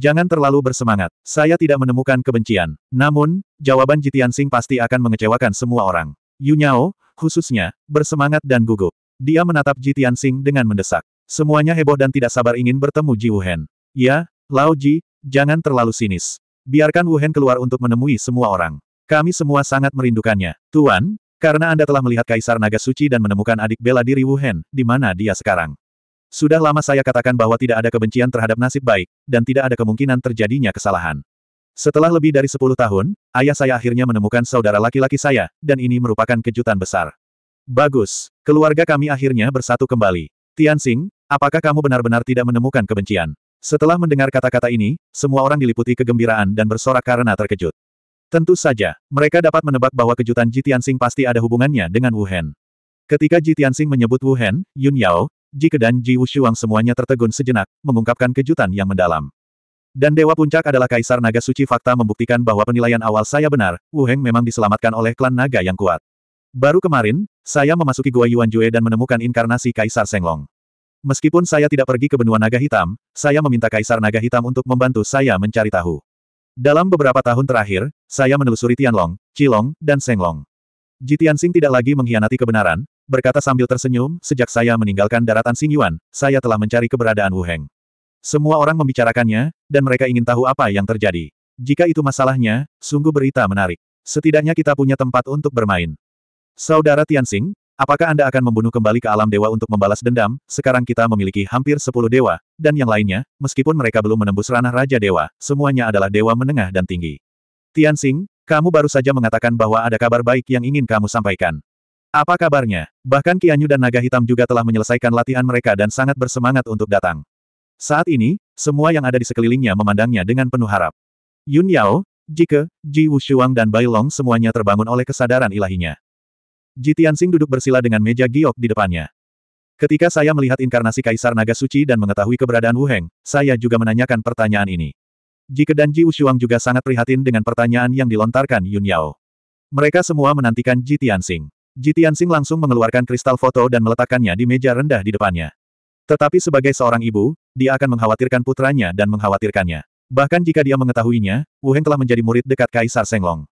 Jangan terlalu bersemangat. Saya tidak menemukan kebencian. Namun, jawaban Jitian Sing pasti akan mengecewakan semua orang. Yu khususnya, bersemangat dan gugup. Dia menatap Jitian Sing dengan mendesak. Semuanya heboh dan tidak sabar ingin bertemu Ji Wuhen. Ya, Lao Ji, jangan terlalu sinis. Biarkan Wuhen keluar untuk menemui semua orang. Kami semua sangat merindukannya. Tuan, karena Anda telah melihat Kaisar Naga Suci dan menemukan adik bela diri Wuhen, di mana dia sekarang. Sudah lama saya katakan bahwa tidak ada kebencian terhadap nasib baik, dan tidak ada kemungkinan terjadinya kesalahan. Setelah lebih dari 10 tahun, ayah saya akhirnya menemukan saudara laki-laki saya, dan ini merupakan kejutan besar. Bagus, keluarga kami akhirnya bersatu kembali. Tianxing, apakah kamu benar-benar tidak menemukan kebencian? Setelah mendengar kata-kata ini, semua orang diliputi kegembiraan dan bersorak karena terkejut. Tentu saja, mereka dapat menebak bahwa kejutan Ji Tianxing pasti ada hubungannya dengan Wuhan. Ketika Ji Tianxing menyebut Wuhan, Yun Yao, Jike dan Ji Wushuang semuanya tertegun sejenak, mengungkapkan kejutan yang mendalam. Dan Dewa Puncak adalah Kaisar Naga Suci fakta membuktikan bahwa penilaian awal saya benar, Wu Heng memang diselamatkan oleh klan naga yang kuat. Baru kemarin, saya memasuki Gua Yuan Jue dan menemukan inkarnasi Kaisar Senglong. Meskipun saya tidak pergi ke benua naga hitam, saya meminta Kaisar Naga Hitam untuk membantu saya mencari tahu. Dalam beberapa tahun terakhir, saya menelusuri Tianlong, Qilong, dan Senglong. Sing tidak lagi mengkhianati kebenaran, berkata sambil tersenyum, sejak saya meninggalkan daratan Yuan, saya telah mencari keberadaan Wu Heng. Semua orang membicarakannya, dan mereka ingin tahu apa yang terjadi. Jika itu masalahnya, sungguh berita menarik. Setidaknya kita punya tempat untuk bermain. Saudara Tianxing, apakah Anda akan membunuh kembali ke alam dewa untuk membalas dendam? Sekarang kita memiliki hampir 10 dewa, dan yang lainnya, meskipun mereka belum menembus ranah Raja Dewa, semuanya adalah dewa menengah dan tinggi. Tianxing, kamu baru saja mengatakan bahwa ada kabar baik yang ingin kamu sampaikan. Apa kabarnya? Bahkan Kianyu dan Naga Hitam juga telah menyelesaikan latihan mereka dan sangat bersemangat untuk datang. Saat ini, semua yang ada di sekelilingnya memandangnya dengan penuh harap. Yun Yao, Jike, Ji Wushuang dan Bai Long semuanya terbangun oleh kesadaran ilahinya. Ji Tianxing duduk bersila dengan meja giok di depannya. Ketika saya melihat inkarnasi Kaisar Naga Suci dan mengetahui keberadaan Wu Heng, saya juga menanyakan pertanyaan ini. Jike dan Ji Wushuang juga sangat prihatin dengan pertanyaan yang dilontarkan Yun Yao. Mereka semua menantikan Ji Tianxing. Jitian Sing langsung mengeluarkan kristal foto dan meletakkannya di meja rendah di depannya. Tetapi sebagai seorang ibu, dia akan mengkhawatirkan putranya dan mengkhawatirkannya. Bahkan jika dia mengetahuinya, Wu Heng telah menjadi murid dekat Kaisar Senglong.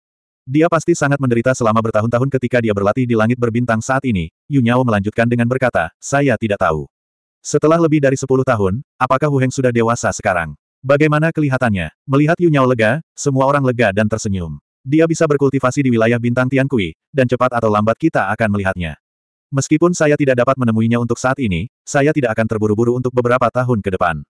Dia pasti sangat menderita selama bertahun-tahun ketika dia berlatih di langit berbintang saat ini, Yu melanjutkan dengan berkata, saya tidak tahu. Setelah lebih dari 10 tahun, apakah Wu Heng sudah dewasa sekarang? Bagaimana kelihatannya? Melihat Yu lega, semua orang lega dan tersenyum. Dia bisa berkultivasi di wilayah bintang Tiankui, dan cepat atau lambat kita akan melihatnya. Meskipun saya tidak dapat menemuinya untuk saat ini, saya tidak akan terburu-buru untuk beberapa tahun ke depan.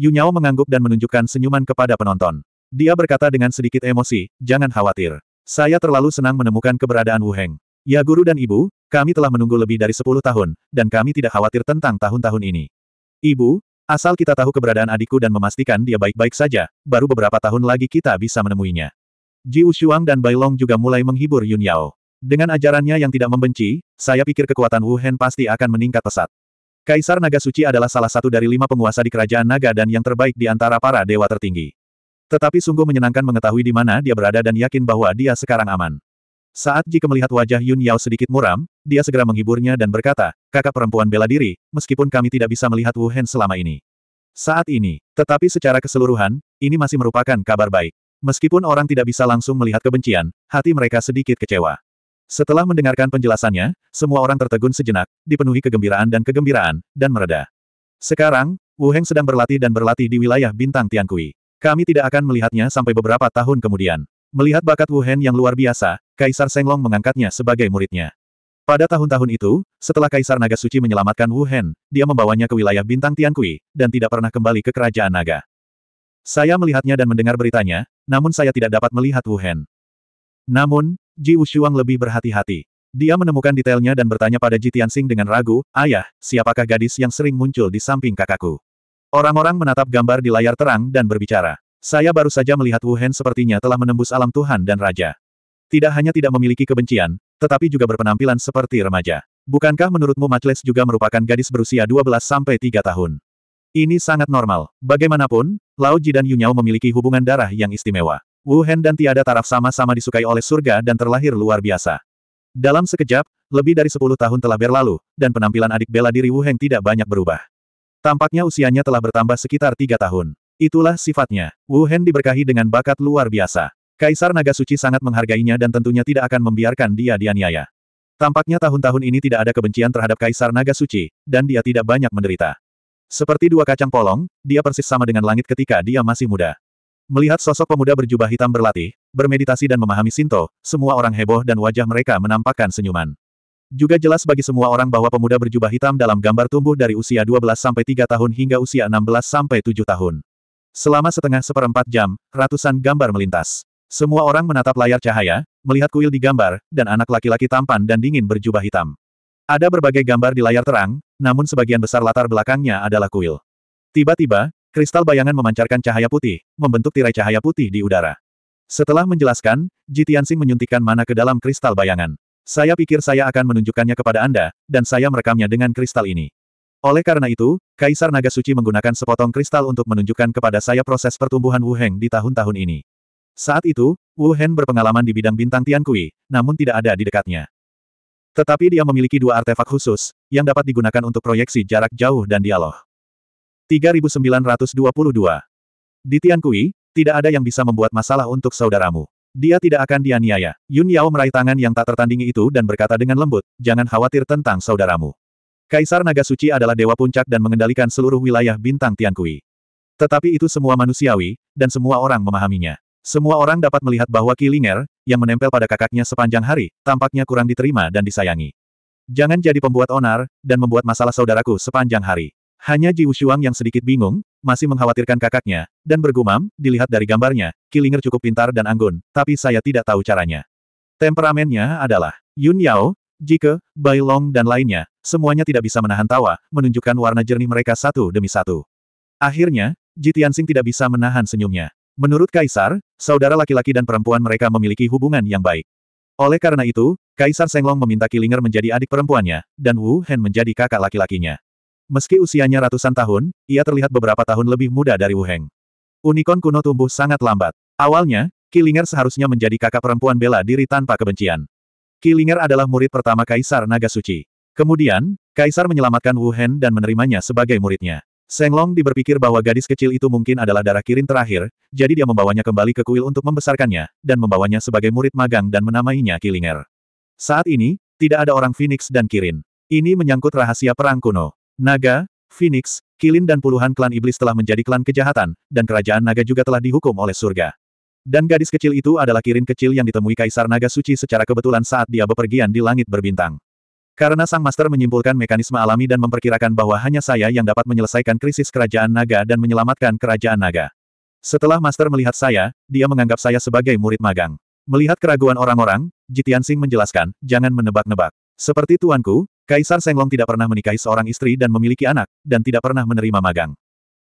Yunyao mengangguk dan menunjukkan senyuman kepada penonton. Dia berkata dengan sedikit emosi, jangan khawatir. Saya terlalu senang menemukan keberadaan Wu Heng. Ya guru dan ibu, kami telah menunggu lebih dari 10 tahun, dan kami tidak khawatir tentang tahun-tahun ini. Ibu, asal kita tahu keberadaan adikku dan memastikan dia baik-baik saja, baru beberapa tahun lagi kita bisa menemuinya. Ji Ushuang dan Bai Long juga mulai menghibur Yun Yao. Dengan ajarannya yang tidak membenci, saya pikir kekuatan Wu Hen pasti akan meningkat pesat. Kaisar Naga Suci adalah salah satu dari lima penguasa di kerajaan Naga dan yang terbaik di antara para dewa tertinggi. Tetapi sungguh menyenangkan mengetahui di mana dia berada dan yakin bahwa dia sekarang aman. Saat Ji melihat wajah Yun Yao sedikit muram, dia segera menghiburnya dan berkata, kakak perempuan bela diri, meskipun kami tidak bisa melihat Wu Hen selama ini. Saat ini, tetapi secara keseluruhan, ini masih merupakan kabar baik. Meskipun orang tidak bisa langsung melihat kebencian, hati mereka sedikit kecewa. Setelah mendengarkan penjelasannya, semua orang tertegun sejenak, dipenuhi kegembiraan dan kegembiraan, dan mereda. Sekarang, Wu Heng sedang berlatih dan berlatih di wilayah bintang Tiankui. Kami tidak akan melihatnya sampai beberapa tahun kemudian. Melihat bakat Wu Heng yang luar biasa, Kaisar Senglong mengangkatnya sebagai muridnya. Pada tahun-tahun itu, setelah Kaisar Naga Suci menyelamatkan Wu Heng, dia membawanya ke wilayah bintang Tiankui, dan tidak pernah kembali ke kerajaan Naga. Saya melihatnya dan mendengar beritanya, namun saya tidak dapat melihat Wu Hen. Namun, Ji Wushuang lebih berhati-hati. Dia menemukan detailnya dan bertanya pada Ji Tianxing dengan ragu, Ayah, siapakah gadis yang sering muncul di samping kakakku? Orang-orang menatap gambar di layar terang dan berbicara. Saya baru saja melihat Wu Hen sepertinya telah menembus alam Tuhan dan Raja. Tidak hanya tidak memiliki kebencian, tetapi juga berpenampilan seperti remaja. Bukankah menurutmu Matles juga merupakan gadis berusia 12-3 tahun? Ini sangat normal. Bagaimanapun, Lao Ji dan Yunyao memiliki hubungan darah yang istimewa. Wu Hen dan tiada taraf sama-sama disukai oleh surga dan terlahir luar biasa. Dalam sekejap, lebih dari sepuluh tahun telah berlalu, dan penampilan adik bela diri Wu Hen tidak banyak berubah. Tampaknya usianya telah bertambah sekitar tiga tahun. Itulah sifatnya. Wu Hen diberkahi dengan bakat luar biasa. Kaisar Naga Suci sangat menghargainya dan tentunya tidak akan membiarkan dia dianiaya. Tampaknya tahun-tahun ini tidak ada kebencian terhadap Kaisar Naga Suci, dan dia tidak banyak menderita. Seperti dua kacang polong, dia persis sama dengan langit ketika dia masih muda. Melihat sosok pemuda berjubah hitam berlatih, bermeditasi dan memahami Sinto, semua orang heboh dan wajah mereka menampakkan senyuman. Juga jelas bagi semua orang bahwa pemuda berjubah hitam dalam gambar tumbuh dari usia 12-3 tahun hingga usia 16-7 tahun. Selama setengah seperempat jam, ratusan gambar melintas. Semua orang menatap layar cahaya, melihat kuil di gambar, dan anak laki-laki tampan dan dingin berjubah hitam. Ada berbagai gambar di layar terang, namun sebagian besar latar belakangnya adalah kuil. Tiba-tiba, kristal bayangan memancarkan cahaya putih, membentuk tirai cahaya putih di udara. Setelah menjelaskan, Jitiansing menyuntikkan mana ke dalam kristal bayangan. Saya pikir saya akan menunjukkannya kepada Anda, dan saya merekamnya dengan kristal ini. Oleh karena itu, Kaisar Naga Suci menggunakan sepotong kristal untuk menunjukkan kepada saya proses pertumbuhan Wu Heng di tahun-tahun ini. Saat itu, Wu Heng berpengalaman di bidang bintang Tian Kui, namun tidak ada di dekatnya. Tetapi dia memiliki dua artefak khusus, yang dapat digunakan untuk proyeksi jarak jauh dan dialog. 3922. Di Tiankui, tidak ada yang bisa membuat masalah untuk saudaramu. Dia tidak akan dianiaya. Yun Yao meraih tangan yang tak tertandingi itu dan berkata dengan lembut, jangan khawatir tentang saudaramu. Kaisar Naga Suci adalah dewa puncak dan mengendalikan seluruh wilayah bintang Tiankui. Tetapi itu semua manusiawi, dan semua orang memahaminya. Semua orang dapat melihat bahwa Kilinger, yang menempel pada kakaknya sepanjang hari, tampaknya kurang diterima dan disayangi. Jangan jadi pembuat onar, dan membuat masalah saudaraku sepanjang hari. Hanya Ji Wushuang yang sedikit bingung, masih mengkhawatirkan kakaknya, dan bergumam, dilihat dari gambarnya, Kilinger cukup pintar dan anggun, tapi saya tidak tahu caranya. Temperamennya adalah Yun Yao, Jike, Bai Long dan lainnya, semuanya tidak bisa menahan tawa, menunjukkan warna jernih mereka satu demi satu. Akhirnya, Ji Tianxing tidak bisa menahan senyumnya. Menurut Kaisar, saudara laki-laki dan perempuan mereka memiliki hubungan yang baik. Oleh karena itu, Kaisar Senglong meminta Kilinger menjadi adik perempuannya, dan Wu Hen menjadi kakak laki-lakinya. Meski usianya ratusan tahun, ia terlihat beberapa tahun lebih muda dari Wu Heng. Unicorn kuno tumbuh sangat lambat. Awalnya, Kilinger seharusnya menjadi kakak perempuan bela diri tanpa kebencian. Kilinger adalah murid pertama Kaisar Naga Suci. Kemudian, Kaisar menyelamatkan Wu Hen dan menerimanya sebagai muridnya. Seng Long Di berpikir bahwa gadis kecil itu mungkin adalah darah kirin terakhir, jadi dia membawanya kembali ke kuil untuk membesarkannya, dan membawanya sebagai murid magang dan menamainya Kilinger. Saat ini, tidak ada orang Phoenix dan Kirin. Ini menyangkut rahasia perang kuno. Naga, Phoenix, Kilin dan puluhan klan iblis telah menjadi klan kejahatan, dan kerajaan naga juga telah dihukum oleh surga. Dan gadis kecil itu adalah Kirin kecil yang ditemui Kaisar Naga Suci secara kebetulan saat dia bepergian di langit berbintang. Karena Sang Master menyimpulkan mekanisme alami dan memperkirakan bahwa hanya saya yang dapat menyelesaikan krisis kerajaan naga dan menyelamatkan kerajaan naga. Setelah Master melihat saya, dia menganggap saya sebagai murid magang. Melihat keraguan orang-orang, Jitian Sing menjelaskan, jangan menebak-nebak. Seperti tuanku, Kaisar Senglong tidak pernah menikahi seorang istri dan memiliki anak, dan tidak pernah menerima magang.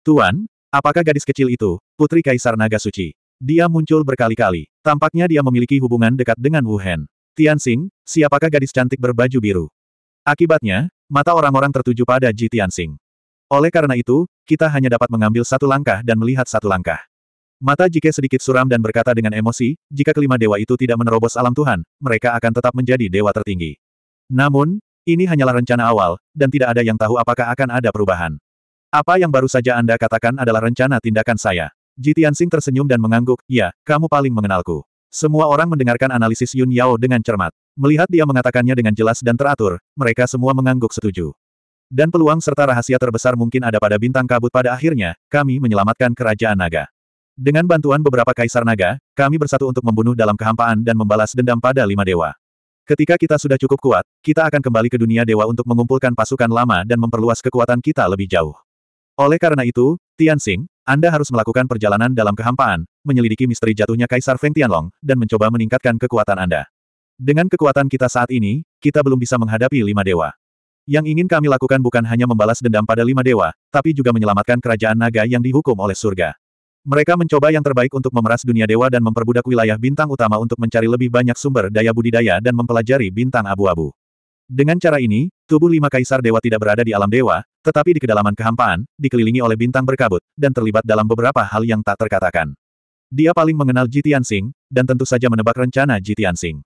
Tuan, apakah gadis kecil itu, putri Kaisar Naga Suci? Dia muncul berkali-kali. Tampaknya dia memiliki hubungan dekat dengan Wu Hen. Tian Xing, siapakah gadis cantik berbaju biru? Akibatnya, mata orang-orang tertuju pada Ji Tianxing. Oleh karena itu, kita hanya dapat mengambil satu langkah dan melihat satu langkah. Mata Jike sedikit suram dan berkata dengan emosi, jika kelima dewa itu tidak menerobos alam Tuhan, mereka akan tetap menjadi dewa tertinggi. Namun, ini hanyalah rencana awal, dan tidak ada yang tahu apakah akan ada perubahan. Apa yang baru saja Anda katakan adalah rencana tindakan saya. Ji Tianxing tersenyum dan mengangguk, ya, kamu paling mengenalku. Semua orang mendengarkan analisis Yun Yao dengan cermat. Melihat dia mengatakannya dengan jelas dan teratur, mereka semua mengangguk setuju. Dan peluang serta rahasia terbesar mungkin ada pada bintang kabut pada akhirnya, kami menyelamatkan kerajaan naga. Dengan bantuan beberapa kaisar naga, kami bersatu untuk membunuh dalam kehampaan dan membalas dendam pada lima dewa. Ketika kita sudah cukup kuat, kita akan kembali ke dunia dewa untuk mengumpulkan pasukan lama dan memperluas kekuatan kita lebih jauh. Oleh karena itu, Tian Xing, Anda harus melakukan perjalanan dalam kehampaan, menyelidiki misteri jatuhnya Kaisar Feng Tianlong, dan mencoba meningkatkan kekuatan Anda. Dengan kekuatan kita saat ini, kita belum bisa menghadapi lima dewa. Yang ingin kami lakukan bukan hanya membalas dendam pada lima dewa, tapi juga menyelamatkan kerajaan naga yang dihukum oleh surga. Mereka mencoba yang terbaik untuk memeras dunia dewa dan memperbudak wilayah bintang utama untuk mencari lebih banyak sumber daya budidaya dan mempelajari bintang abu-abu. Dengan cara ini, tubuh lima kaisar dewa tidak berada di alam dewa, tetapi di kedalaman kehampaan, dikelilingi oleh bintang berkabut, dan terlibat dalam beberapa hal yang tak terkatakan. Dia paling mengenal Ji Tianxing, dan tentu saja menebak rencana Ji Tianxing.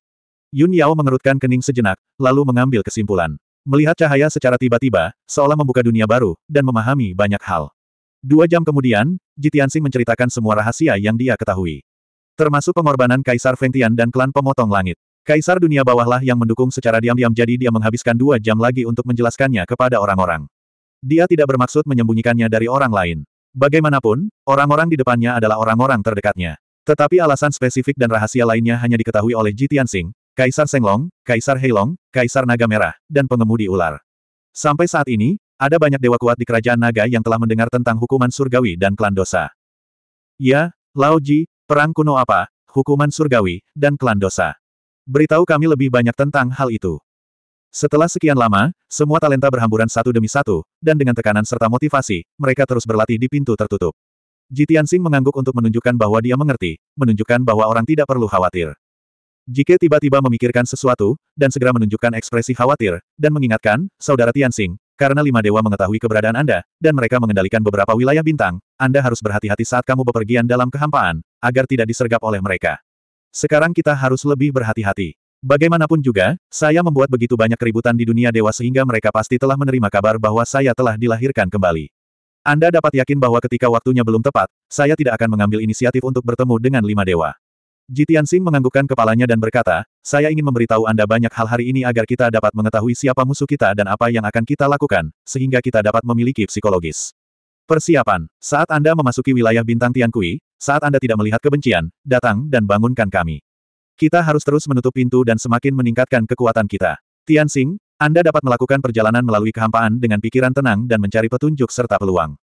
Yun Yao mengerutkan kening sejenak, lalu mengambil kesimpulan. Melihat cahaya secara tiba-tiba, seolah membuka dunia baru, dan memahami banyak hal. Dua jam kemudian, Ji Tianxing menceritakan semua rahasia yang dia ketahui. Termasuk pengorbanan Kaisar Fengtian dan klan pemotong langit. Kaisar dunia bawahlah yang mendukung secara diam-diam jadi dia menghabiskan dua jam lagi untuk menjelaskannya kepada orang-orang. Dia tidak bermaksud menyembunyikannya dari orang lain. Bagaimanapun, orang-orang di depannya adalah orang-orang terdekatnya. Tetapi alasan spesifik dan rahasia lainnya hanya diketahui oleh Ji Tianxing, Kaisar Senglong, Kaisar Heilong, Kaisar Naga Merah, dan pengemudi ular. Sampai saat ini, ada banyak dewa kuat di kerajaan naga yang telah mendengar tentang hukuman surgawi dan klan dosa. Ya, Lao Ji, perang kuno apa, hukuman surgawi, dan klan dosa. Beritahu kami lebih banyak tentang hal itu. Setelah sekian lama, semua talenta berhamburan satu demi satu, dan dengan tekanan serta motivasi, mereka terus berlatih di pintu tertutup. Jitian Sing mengangguk untuk menunjukkan bahwa dia mengerti, menunjukkan bahwa orang tidak perlu khawatir. Jike tiba-tiba memikirkan sesuatu, dan segera menunjukkan ekspresi khawatir, dan mengingatkan, Saudara Tianxing, karena lima dewa mengetahui keberadaan Anda, dan mereka mengendalikan beberapa wilayah bintang, Anda harus berhati-hati saat kamu bepergian dalam kehampaan, agar tidak disergap oleh mereka. Sekarang kita harus lebih berhati-hati. Bagaimanapun juga, saya membuat begitu banyak keributan di dunia dewa sehingga mereka pasti telah menerima kabar bahwa saya telah dilahirkan kembali. Anda dapat yakin bahwa ketika waktunya belum tepat, saya tidak akan mengambil inisiatif untuk bertemu dengan lima dewa. Jitian Sing menganggukkan kepalanya dan berkata, saya ingin memberitahu Anda banyak hal hari ini agar kita dapat mengetahui siapa musuh kita dan apa yang akan kita lakukan, sehingga kita dapat memiliki psikologis. Persiapan, saat Anda memasuki wilayah bintang Tian Kui, saat Anda tidak melihat kebencian, datang dan bangunkan kami. Kita harus terus menutup pintu dan semakin meningkatkan kekuatan kita. Tian Xing, Anda dapat melakukan perjalanan melalui kehampaan dengan pikiran tenang dan mencari petunjuk serta peluang.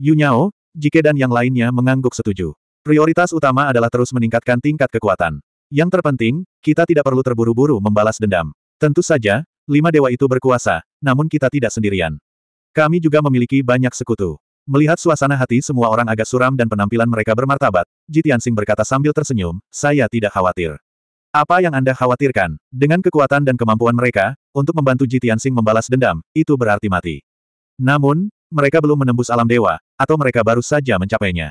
Yu Nyao, Jike dan yang lainnya mengangguk setuju. Prioritas utama adalah terus meningkatkan tingkat kekuatan. Yang terpenting, kita tidak perlu terburu-buru membalas dendam. Tentu saja, lima dewa itu berkuasa, namun kita tidak sendirian. Kami juga memiliki banyak sekutu. Melihat suasana hati semua orang agak suram dan penampilan mereka bermartabat, Tianxing berkata sambil tersenyum, saya tidak khawatir. Apa yang Anda khawatirkan, dengan kekuatan dan kemampuan mereka, untuk membantu Jitiansing membalas dendam, itu berarti mati. Namun, mereka belum menembus alam dewa, atau mereka baru saja mencapainya.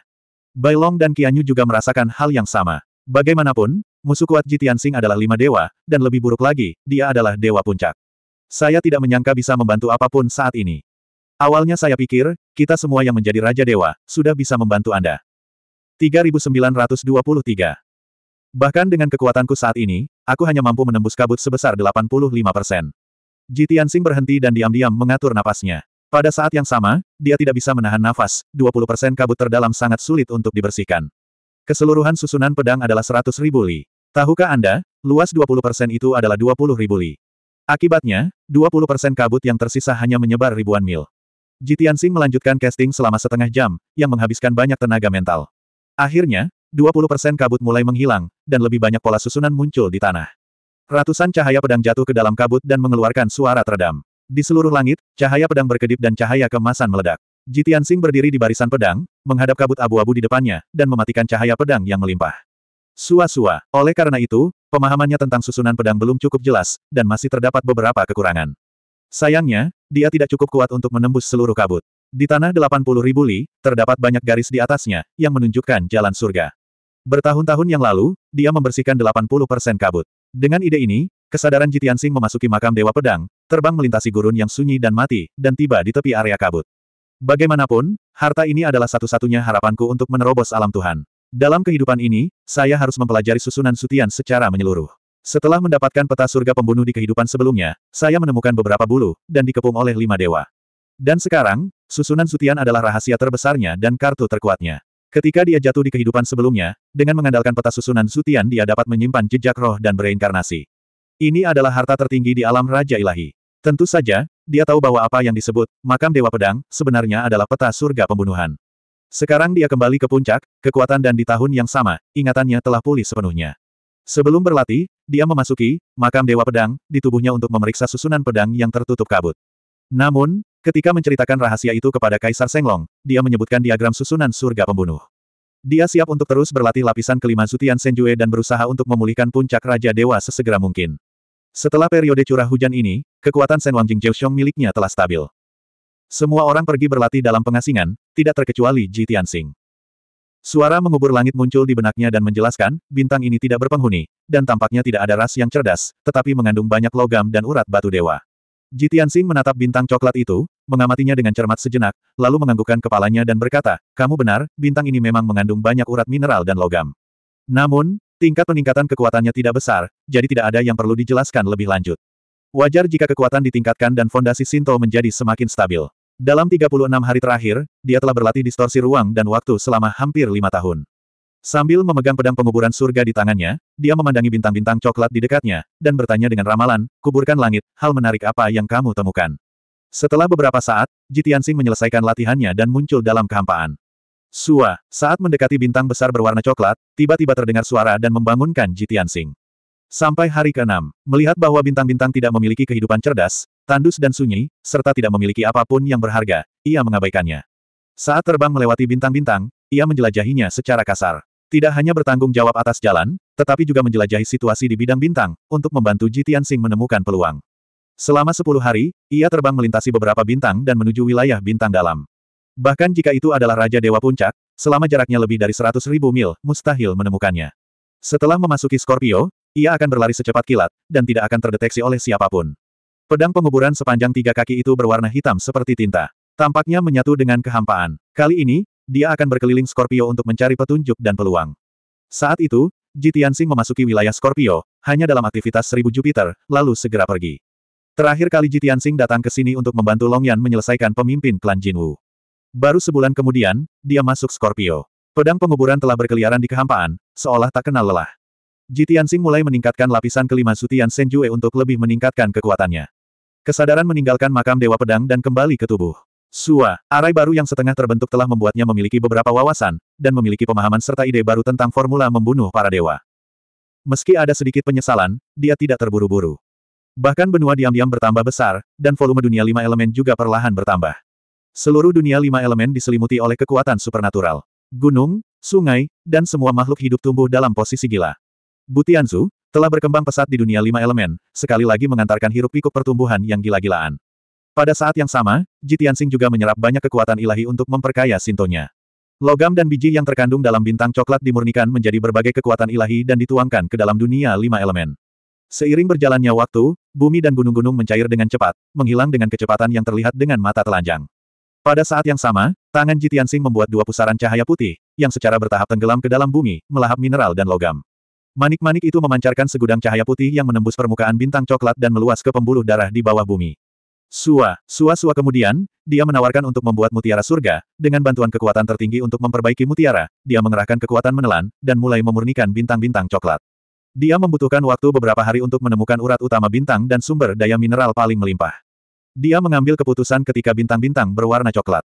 Bailong dan Qianyu juga merasakan hal yang sama. Bagaimanapun, musuh kuat Jitiansing adalah lima dewa, dan lebih buruk lagi, dia adalah dewa puncak. Saya tidak menyangka bisa membantu apapun saat ini. Awalnya saya pikir, kita semua yang menjadi Raja Dewa, sudah bisa membantu Anda. 3923 Bahkan dengan kekuatanku saat ini, aku hanya mampu menembus kabut sebesar 85 persen. Ji Tianxing berhenti dan diam-diam mengatur napasnya. Pada saat yang sama, dia tidak bisa menahan nafas, 20 persen kabut terdalam sangat sulit untuk dibersihkan. Keseluruhan susunan pedang adalah 100 ribu li. Tahukah Anda, luas 20 persen itu adalah 20 ribu li. Akibatnya, 20 persen kabut yang tersisa hanya menyebar ribuan mil. Ji Tianxing melanjutkan casting selama setengah jam, yang menghabiskan banyak tenaga mental. Akhirnya, 20% kabut mulai menghilang, dan lebih banyak pola susunan muncul di tanah. Ratusan cahaya pedang jatuh ke dalam kabut dan mengeluarkan suara teredam. Di seluruh langit, cahaya pedang berkedip dan cahaya kemasan meledak. Jitian Sing berdiri di barisan pedang, menghadap kabut abu-abu di depannya, dan mematikan cahaya pedang yang melimpah. Sua-sua, oleh karena itu, pemahamannya tentang susunan pedang belum cukup jelas, dan masih terdapat beberapa kekurangan. Sayangnya, dia tidak cukup kuat untuk menembus seluruh kabut. Di tanah 80 ribu li, terdapat banyak garis di atasnya, yang menunjukkan jalan surga. Bertahun-tahun yang lalu, dia membersihkan 80% kabut. Dengan ide ini, kesadaran Jitian Sing memasuki makam Dewa Pedang, terbang melintasi gurun yang sunyi dan mati, dan tiba di tepi area kabut. Bagaimanapun, harta ini adalah satu-satunya harapanku untuk menerobos alam Tuhan. Dalam kehidupan ini, saya harus mempelajari susunan sutian secara menyeluruh. Setelah mendapatkan peta surga pembunuh di kehidupan sebelumnya, saya menemukan beberapa bulu, dan dikepung oleh lima dewa. Dan sekarang, susunan sutian adalah rahasia terbesarnya dan kartu terkuatnya. Ketika dia jatuh di kehidupan sebelumnya, dengan mengandalkan peta susunan Zutian dia dapat menyimpan jejak roh dan bereinkarnasi. Ini adalah harta tertinggi di alam Raja Ilahi. Tentu saja, dia tahu bahwa apa yang disebut makam Dewa Pedang sebenarnya adalah peta surga pembunuhan. Sekarang dia kembali ke puncak, kekuatan dan di tahun yang sama, ingatannya telah pulih sepenuhnya. Sebelum berlatih, dia memasuki makam Dewa Pedang di tubuhnya untuk memeriksa susunan pedang yang tertutup kabut. Namun, Ketika menceritakan rahasia itu kepada Kaisar Senglong, dia menyebutkan diagram susunan surga pembunuh. Dia siap untuk terus berlatih lapisan kelima Zutian Senjue dan berusaha untuk memulihkan puncak Raja Dewa sesegera mungkin. Setelah periode curah hujan ini, kekuatan Senwang Jing Jiuxiong miliknya telah stabil. Semua orang pergi berlatih dalam pengasingan, tidak terkecuali Ji Tianxing. Suara mengubur langit muncul di benaknya dan menjelaskan, bintang ini tidak berpenghuni, dan tampaknya tidak ada ras yang cerdas, tetapi mengandung banyak logam dan urat batu dewa. Jitian Tianxing menatap bintang coklat itu, mengamatinya dengan cermat sejenak, lalu menganggukkan kepalanya dan berkata, kamu benar, bintang ini memang mengandung banyak urat mineral dan logam. Namun, tingkat peningkatan kekuatannya tidak besar, jadi tidak ada yang perlu dijelaskan lebih lanjut. Wajar jika kekuatan ditingkatkan dan fondasi Sinto menjadi semakin stabil. Dalam 36 hari terakhir, dia telah berlatih distorsi ruang dan waktu selama hampir lima tahun. Sambil memegang pedang penguburan surga di tangannya, dia memandangi bintang-bintang coklat di dekatnya, dan bertanya dengan ramalan, kuburkan langit, hal menarik apa yang kamu temukan. Setelah beberapa saat, Jitiansing menyelesaikan latihannya dan muncul dalam kehampaan. Sua, saat mendekati bintang besar berwarna coklat, tiba-tiba terdengar suara dan membangunkan Jitiansing. Sampai hari ke-6, melihat bahwa bintang-bintang tidak memiliki kehidupan cerdas, tandus dan sunyi, serta tidak memiliki apapun yang berharga, ia mengabaikannya. Saat terbang melewati bintang-bintang, ia menjelajahinya secara kasar. Tidak hanya bertanggung jawab atas jalan, tetapi juga menjelajahi situasi di bidang bintang, untuk membantu Ji Tianxing menemukan peluang. Selama sepuluh hari, ia terbang melintasi beberapa bintang dan menuju wilayah bintang dalam. Bahkan jika itu adalah Raja Dewa Puncak, selama jaraknya lebih dari seratus ribu mil, mustahil menemukannya. Setelah memasuki Scorpio, ia akan berlari secepat kilat, dan tidak akan terdeteksi oleh siapapun. Pedang penguburan sepanjang tiga kaki itu berwarna hitam seperti tinta. Tampaknya menyatu dengan kehampaan. Kali ini, dia akan berkeliling Scorpio untuk mencari petunjuk dan peluang. Saat itu, Ji memasuki wilayah Scorpio, hanya dalam aktivitas seribu Jupiter, lalu segera pergi. Terakhir kali Ji datang ke sini untuk membantu Long Yan menyelesaikan pemimpin klan Jinwu. Baru sebulan kemudian, dia masuk Scorpio. Pedang penguburan telah berkeliaran di kehampaan, seolah tak kenal lelah. Ji mulai meningkatkan lapisan kelima Sutian Senjue untuk lebih meningkatkan kekuatannya. Kesadaran meninggalkan makam Dewa Pedang dan kembali ke tubuh. Sua, arai baru yang setengah terbentuk telah membuatnya memiliki beberapa wawasan, dan memiliki pemahaman serta ide baru tentang formula membunuh para dewa. Meski ada sedikit penyesalan, dia tidak terburu-buru. Bahkan benua diam-diam bertambah besar, dan volume dunia lima elemen juga perlahan bertambah. Seluruh dunia lima elemen diselimuti oleh kekuatan supernatural. Gunung, sungai, dan semua makhluk hidup tumbuh dalam posisi gila. Butianzu, telah berkembang pesat di dunia lima elemen, sekali lagi mengantarkan hirup pikuk pertumbuhan yang gila-gilaan. Pada saat yang sama, Jitiansing juga menyerap banyak kekuatan ilahi untuk memperkaya sintonya. Logam dan biji yang terkandung dalam bintang coklat dimurnikan menjadi berbagai kekuatan ilahi dan dituangkan ke dalam dunia lima elemen. Seiring berjalannya waktu, bumi dan gunung-gunung mencair dengan cepat, menghilang dengan kecepatan yang terlihat dengan mata telanjang. Pada saat yang sama, tangan Jitiansing membuat dua pusaran cahaya putih, yang secara bertahap tenggelam ke dalam bumi, melahap mineral dan logam. Manik-manik itu memancarkan segudang cahaya putih yang menembus permukaan bintang coklat dan meluas ke pembuluh darah di bawah bumi. Sua, sua-sua kemudian, dia menawarkan untuk membuat mutiara surga, dengan bantuan kekuatan tertinggi untuk memperbaiki mutiara, dia mengerahkan kekuatan menelan, dan mulai memurnikan bintang-bintang coklat. Dia membutuhkan waktu beberapa hari untuk menemukan urat utama bintang dan sumber daya mineral paling melimpah. Dia mengambil keputusan ketika bintang-bintang berwarna coklat.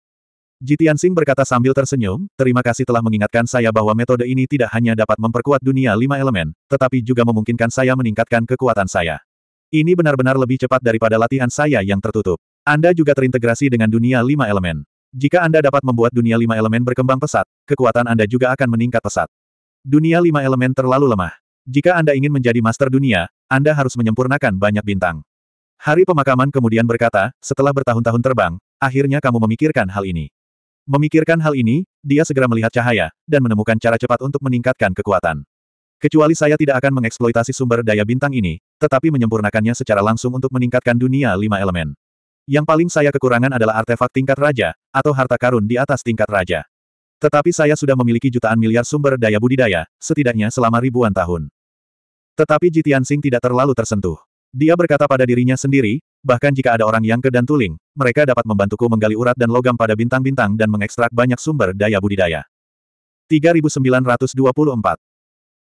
Jitian Sing berkata sambil tersenyum, terima kasih telah mengingatkan saya bahwa metode ini tidak hanya dapat memperkuat dunia lima elemen, tetapi juga memungkinkan saya meningkatkan kekuatan saya. Ini benar-benar lebih cepat daripada latihan saya yang tertutup. Anda juga terintegrasi dengan dunia lima elemen. Jika Anda dapat membuat dunia lima elemen berkembang pesat, kekuatan Anda juga akan meningkat pesat. Dunia lima elemen terlalu lemah. Jika Anda ingin menjadi master dunia, Anda harus menyempurnakan banyak bintang. Hari pemakaman kemudian berkata, setelah bertahun-tahun terbang, akhirnya kamu memikirkan hal ini. Memikirkan hal ini, dia segera melihat cahaya, dan menemukan cara cepat untuk meningkatkan kekuatan. Kecuali saya tidak akan mengeksploitasi sumber daya bintang ini, tetapi menyempurnakannya secara langsung untuk meningkatkan dunia lima elemen. Yang paling saya kekurangan adalah artefak tingkat raja, atau harta karun di atas tingkat raja. Tetapi saya sudah memiliki jutaan miliar sumber daya budidaya, setidaknya selama ribuan tahun. Tetapi Jitiansing tidak terlalu tersentuh. Dia berkata pada dirinya sendiri, bahkan jika ada orang yang ke dan tuling, mereka dapat membantuku menggali urat dan logam pada bintang-bintang dan mengekstrak banyak sumber daya budidaya. 3924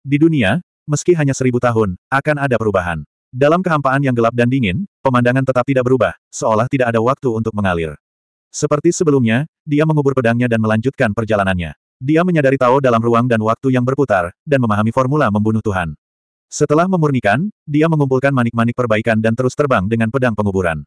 di dunia, meski hanya seribu tahun, akan ada perubahan. Dalam kehampaan yang gelap dan dingin, pemandangan tetap tidak berubah, seolah tidak ada waktu untuk mengalir. Seperti sebelumnya, dia mengubur pedangnya dan melanjutkan perjalanannya. Dia menyadari Tao dalam ruang dan waktu yang berputar, dan memahami formula membunuh Tuhan. Setelah memurnikan, dia mengumpulkan manik-manik perbaikan dan terus terbang dengan pedang penguburan.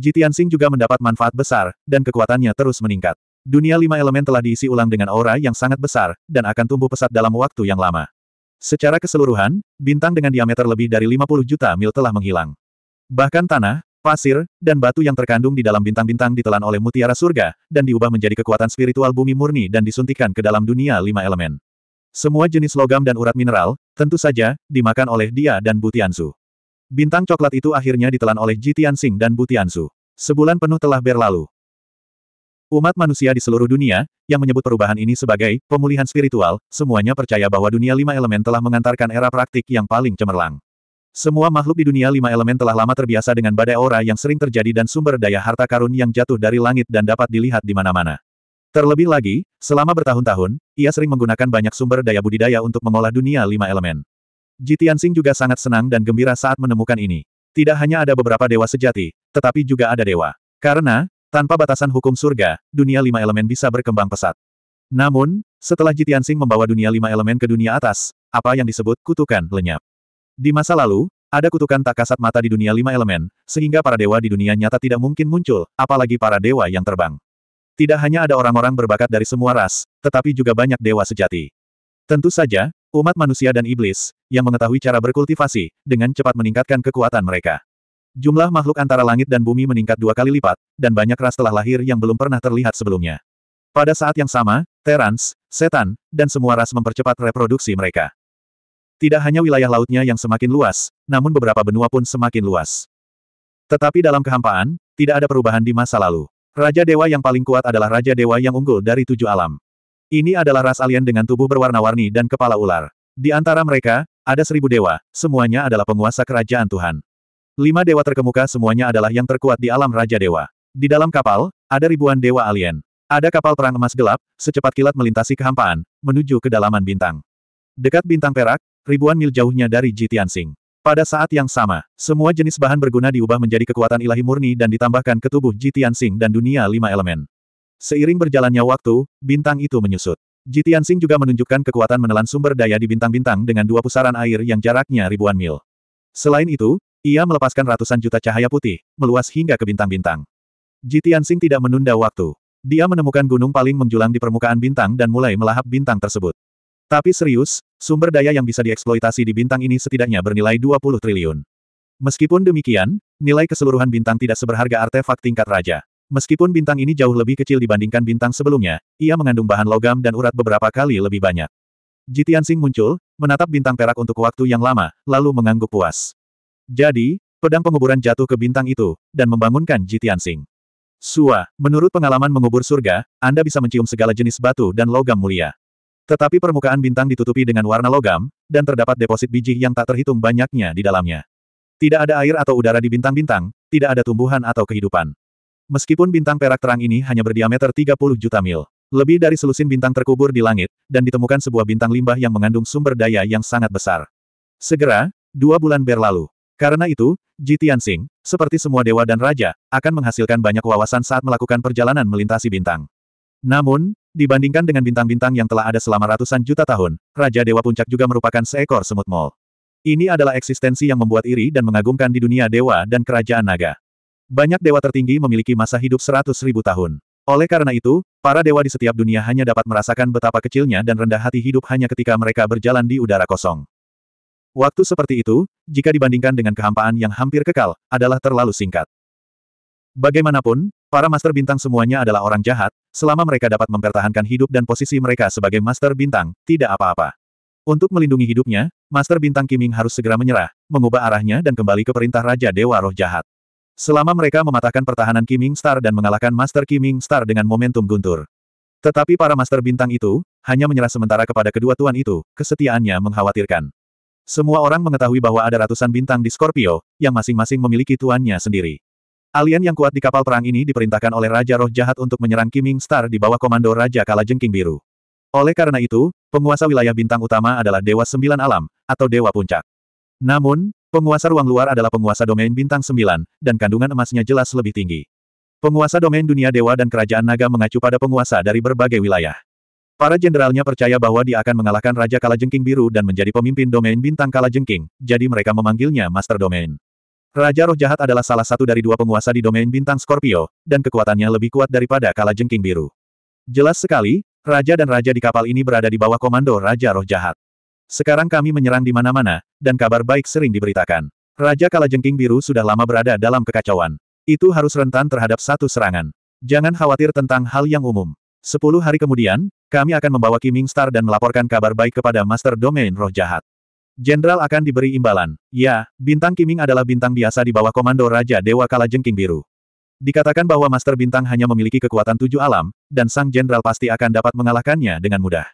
Jitiansing juga mendapat manfaat besar, dan kekuatannya terus meningkat. Dunia lima elemen telah diisi ulang dengan aura yang sangat besar, dan akan tumbuh pesat dalam waktu yang lama. Secara keseluruhan, bintang dengan diameter lebih dari 50 juta mil telah menghilang. Bahkan tanah, pasir, dan batu yang terkandung di dalam bintang-bintang ditelan oleh mutiara surga, dan diubah menjadi kekuatan spiritual bumi murni dan disuntikan ke dalam dunia lima elemen. Semua jenis logam dan urat mineral, tentu saja, dimakan oleh dia dan Butiansu. Bintang coklat itu akhirnya ditelan oleh Ji Tianxing dan Butiansu. Sebulan penuh telah berlalu. Umat manusia di seluruh dunia, yang menyebut perubahan ini sebagai pemulihan spiritual, semuanya percaya bahwa dunia lima elemen telah mengantarkan era praktik yang paling cemerlang. Semua makhluk di dunia lima elemen telah lama terbiasa dengan badai aura yang sering terjadi dan sumber daya harta karun yang jatuh dari langit dan dapat dilihat di mana-mana. Terlebih lagi, selama bertahun-tahun, ia sering menggunakan banyak sumber daya budidaya untuk mengolah dunia lima elemen. Jitian Singh juga sangat senang dan gembira saat menemukan ini. Tidak hanya ada beberapa dewa sejati, tetapi juga ada dewa. Karena, tanpa batasan hukum surga, dunia lima elemen bisa berkembang pesat. Namun, setelah Jitiansing membawa dunia lima elemen ke dunia atas, apa yang disebut kutukan lenyap. Di masa lalu, ada kutukan tak kasat mata di dunia lima elemen, sehingga para dewa di dunia nyata tidak mungkin muncul, apalagi para dewa yang terbang. Tidak hanya ada orang-orang berbakat dari semua ras, tetapi juga banyak dewa sejati. Tentu saja, umat manusia dan iblis, yang mengetahui cara berkultivasi, dengan cepat meningkatkan kekuatan mereka. Jumlah makhluk antara langit dan bumi meningkat dua kali lipat, dan banyak ras telah lahir yang belum pernah terlihat sebelumnya. Pada saat yang sama, Terans, Setan, dan semua ras mempercepat reproduksi mereka. Tidak hanya wilayah lautnya yang semakin luas, namun beberapa benua pun semakin luas. Tetapi dalam kehampaan, tidak ada perubahan di masa lalu. Raja Dewa yang paling kuat adalah Raja Dewa yang unggul dari tujuh alam. Ini adalah ras alien dengan tubuh berwarna-warni dan kepala ular. Di antara mereka, ada seribu dewa, semuanya adalah penguasa kerajaan Tuhan. Lima dewa terkemuka semuanya adalah yang terkuat di alam Raja Dewa. Di dalam kapal, ada ribuan dewa alien. Ada kapal perang emas gelap, secepat kilat melintasi kehampaan, menuju kedalaman bintang. Dekat bintang perak, ribuan mil jauhnya dari Jitiansing. Pada saat yang sama, semua jenis bahan berguna diubah menjadi kekuatan ilahi murni dan ditambahkan ke tubuh Jitiansing dan dunia lima elemen. Seiring berjalannya waktu, bintang itu menyusut. Jitiansing juga menunjukkan kekuatan menelan sumber daya di bintang-bintang dengan dua pusaran air yang jaraknya ribuan mil. Selain itu, ia melepaskan ratusan juta cahaya putih, meluas hingga ke bintang-bintang. Jitian Sing tidak menunda waktu. Dia menemukan gunung paling menjulang di permukaan bintang dan mulai melahap bintang tersebut. Tapi serius, sumber daya yang bisa dieksploitasi di bintang ini setidaknya bernilai 20 triliun. Meskipun demikian, nilai keseluruhan bintang tidak seberharga artefak tingkat raja. Meskipun bintang ini jauh lebih kecil dibandingkan bintang sebelumnya, ia mengandung bahan logam dan urat beberapa kali lebih banyak. Jitian Sing muncul, menatap bintang perak untuk waktu yang lama, lalu mengangguk puas. Jadi, pedang penguburan jatuh ke bintang itu, dan membangunkan Jitian Sing. Sua, menurut pengalaman mengubur surga, Anda bisa mencium segala jenis batu dan logam mulia. Tetapi permukaan bintang ditutupi dengan warna logam, dan terdapat deposit biji yang tak terhitung banyaknya di dalamnya. Tidak ada air atau udara di bintang-bintang, tidak ada tumbuhan atau kehidupan. Meskipun bintang perak terang ini hanya berdiameter 30 juta mil. Lebih dari selusin bintang terkubur di langit, dan ditemukan sebuah bintang limbah yang mengandung sumber daya yang sangat besar. Segera, dua bulan berlalu. Karena itu, Jitian Tianxing, seperti semua dewa dan raja, akan menghasilkan banyak wawasan saat melakukan perjalanan melintasi bintang. Namun, dibandingkan dengan bintang-bintang yang telah ada selama ratusan juta tahun, Raja Dewa Puncak juga merupakan seekor semut mol. Ini adalah eksistensi yang membuat iri dan mengagumkan di dunia dewa dan kerajaan naga. Banyak dewa tertinggi memiliki masa hidup seratus ribu tahun. Oleh karena itu, para dewa di setiap dunia hanya dapat merasakan betapa kecilnya dan rendah hati hidup hanya ketika mereka berjalan di udara kosong. Waktu seperti itu, jika dibandingkan dengan kehampaan yang hampir kekal, adalah terlalu singkat. Bagaimanapun, para master bintang semuanya adalah orang jahat, selama mereka dapat mempertahankan hidup dan posisi mereka sebagai master bintang, tidak apa-apa. Untuk melindungi hidupnya, Master Bintang Kiming harus segera menyerah, mengubah arahnya dan kembali ke perintah Raja Dewa Roh Jahat. Selama mereka mematahkan pertahanan Kiming Star dan mengalahkan Master Kiming Star dengan momentum guntur. Tetapi para Master Bintang itu, hanya menyerah sementara kepada kedua tuan itu, kesetiaannya mengkhawatirkan. Semua orang mengetahui bahwa ada ratusan bintang di Scorpio, yang masing-masing memiliki tuannya sendiri. Alien yang kuat di kapal perang ini diperintahkan oleh Raja Roh Jahat untuk menyerang Kiming Star di bawah komando Raja Kalajengking Biru. Oleh karena itu, penguasa wilayah bintang utama adalah Dewa Sembilan Alam, atau Dewa Puncak. Namun, penguasa ruang luar adalah penguasa domain bintang sembilan, dan kandungan emasnya jelas lebih tinggi. Penguasa domain dunia dewa dan kerajaan naga mengacu pada penguasa dari berbagai wilayah. Para jenderalnya percaya bahwa dia akan mengalahkan Raja Kalajengking Biru dan menjadi pemimpin domain bintang Kalajengking, jadi mereka memanggilnya Master Domain. Raja Roh Jahat adalah salah satu dari dua penguasa di domain bintang Scorpio, dan kekuatannya lebih kuat daripada Kalajengking Biru. Jelas sekali, Raja dan Raja di kapal ini berada di bawah komando Raja Roh Jahat. Sekarang kami menyerang di mana-mana, dan kabar baik sering diberitakan. Raja Kalajengking Biru sudah lama berada dalam kekacauan. Itu harus rentan terhadap satu serangan. Jangan khawatir tentang hal yang umum. Sepuluh hari kemudian, kami akan membawa Kiming Star dan melaporkan kabar baik kepada Master Domain Roh Jahat. Jenderal akan diberi imbalan. Ya, bintang Kiming adalah bintang biasa di bawah komando Raja Dewa Kala Kalajengking Biru. Dikatakan bahwa Master Bintang hanya memiliki kekuatan tujuh alam, dan sang jenderal pasti akan dapat mengalahkannya dengan mudah.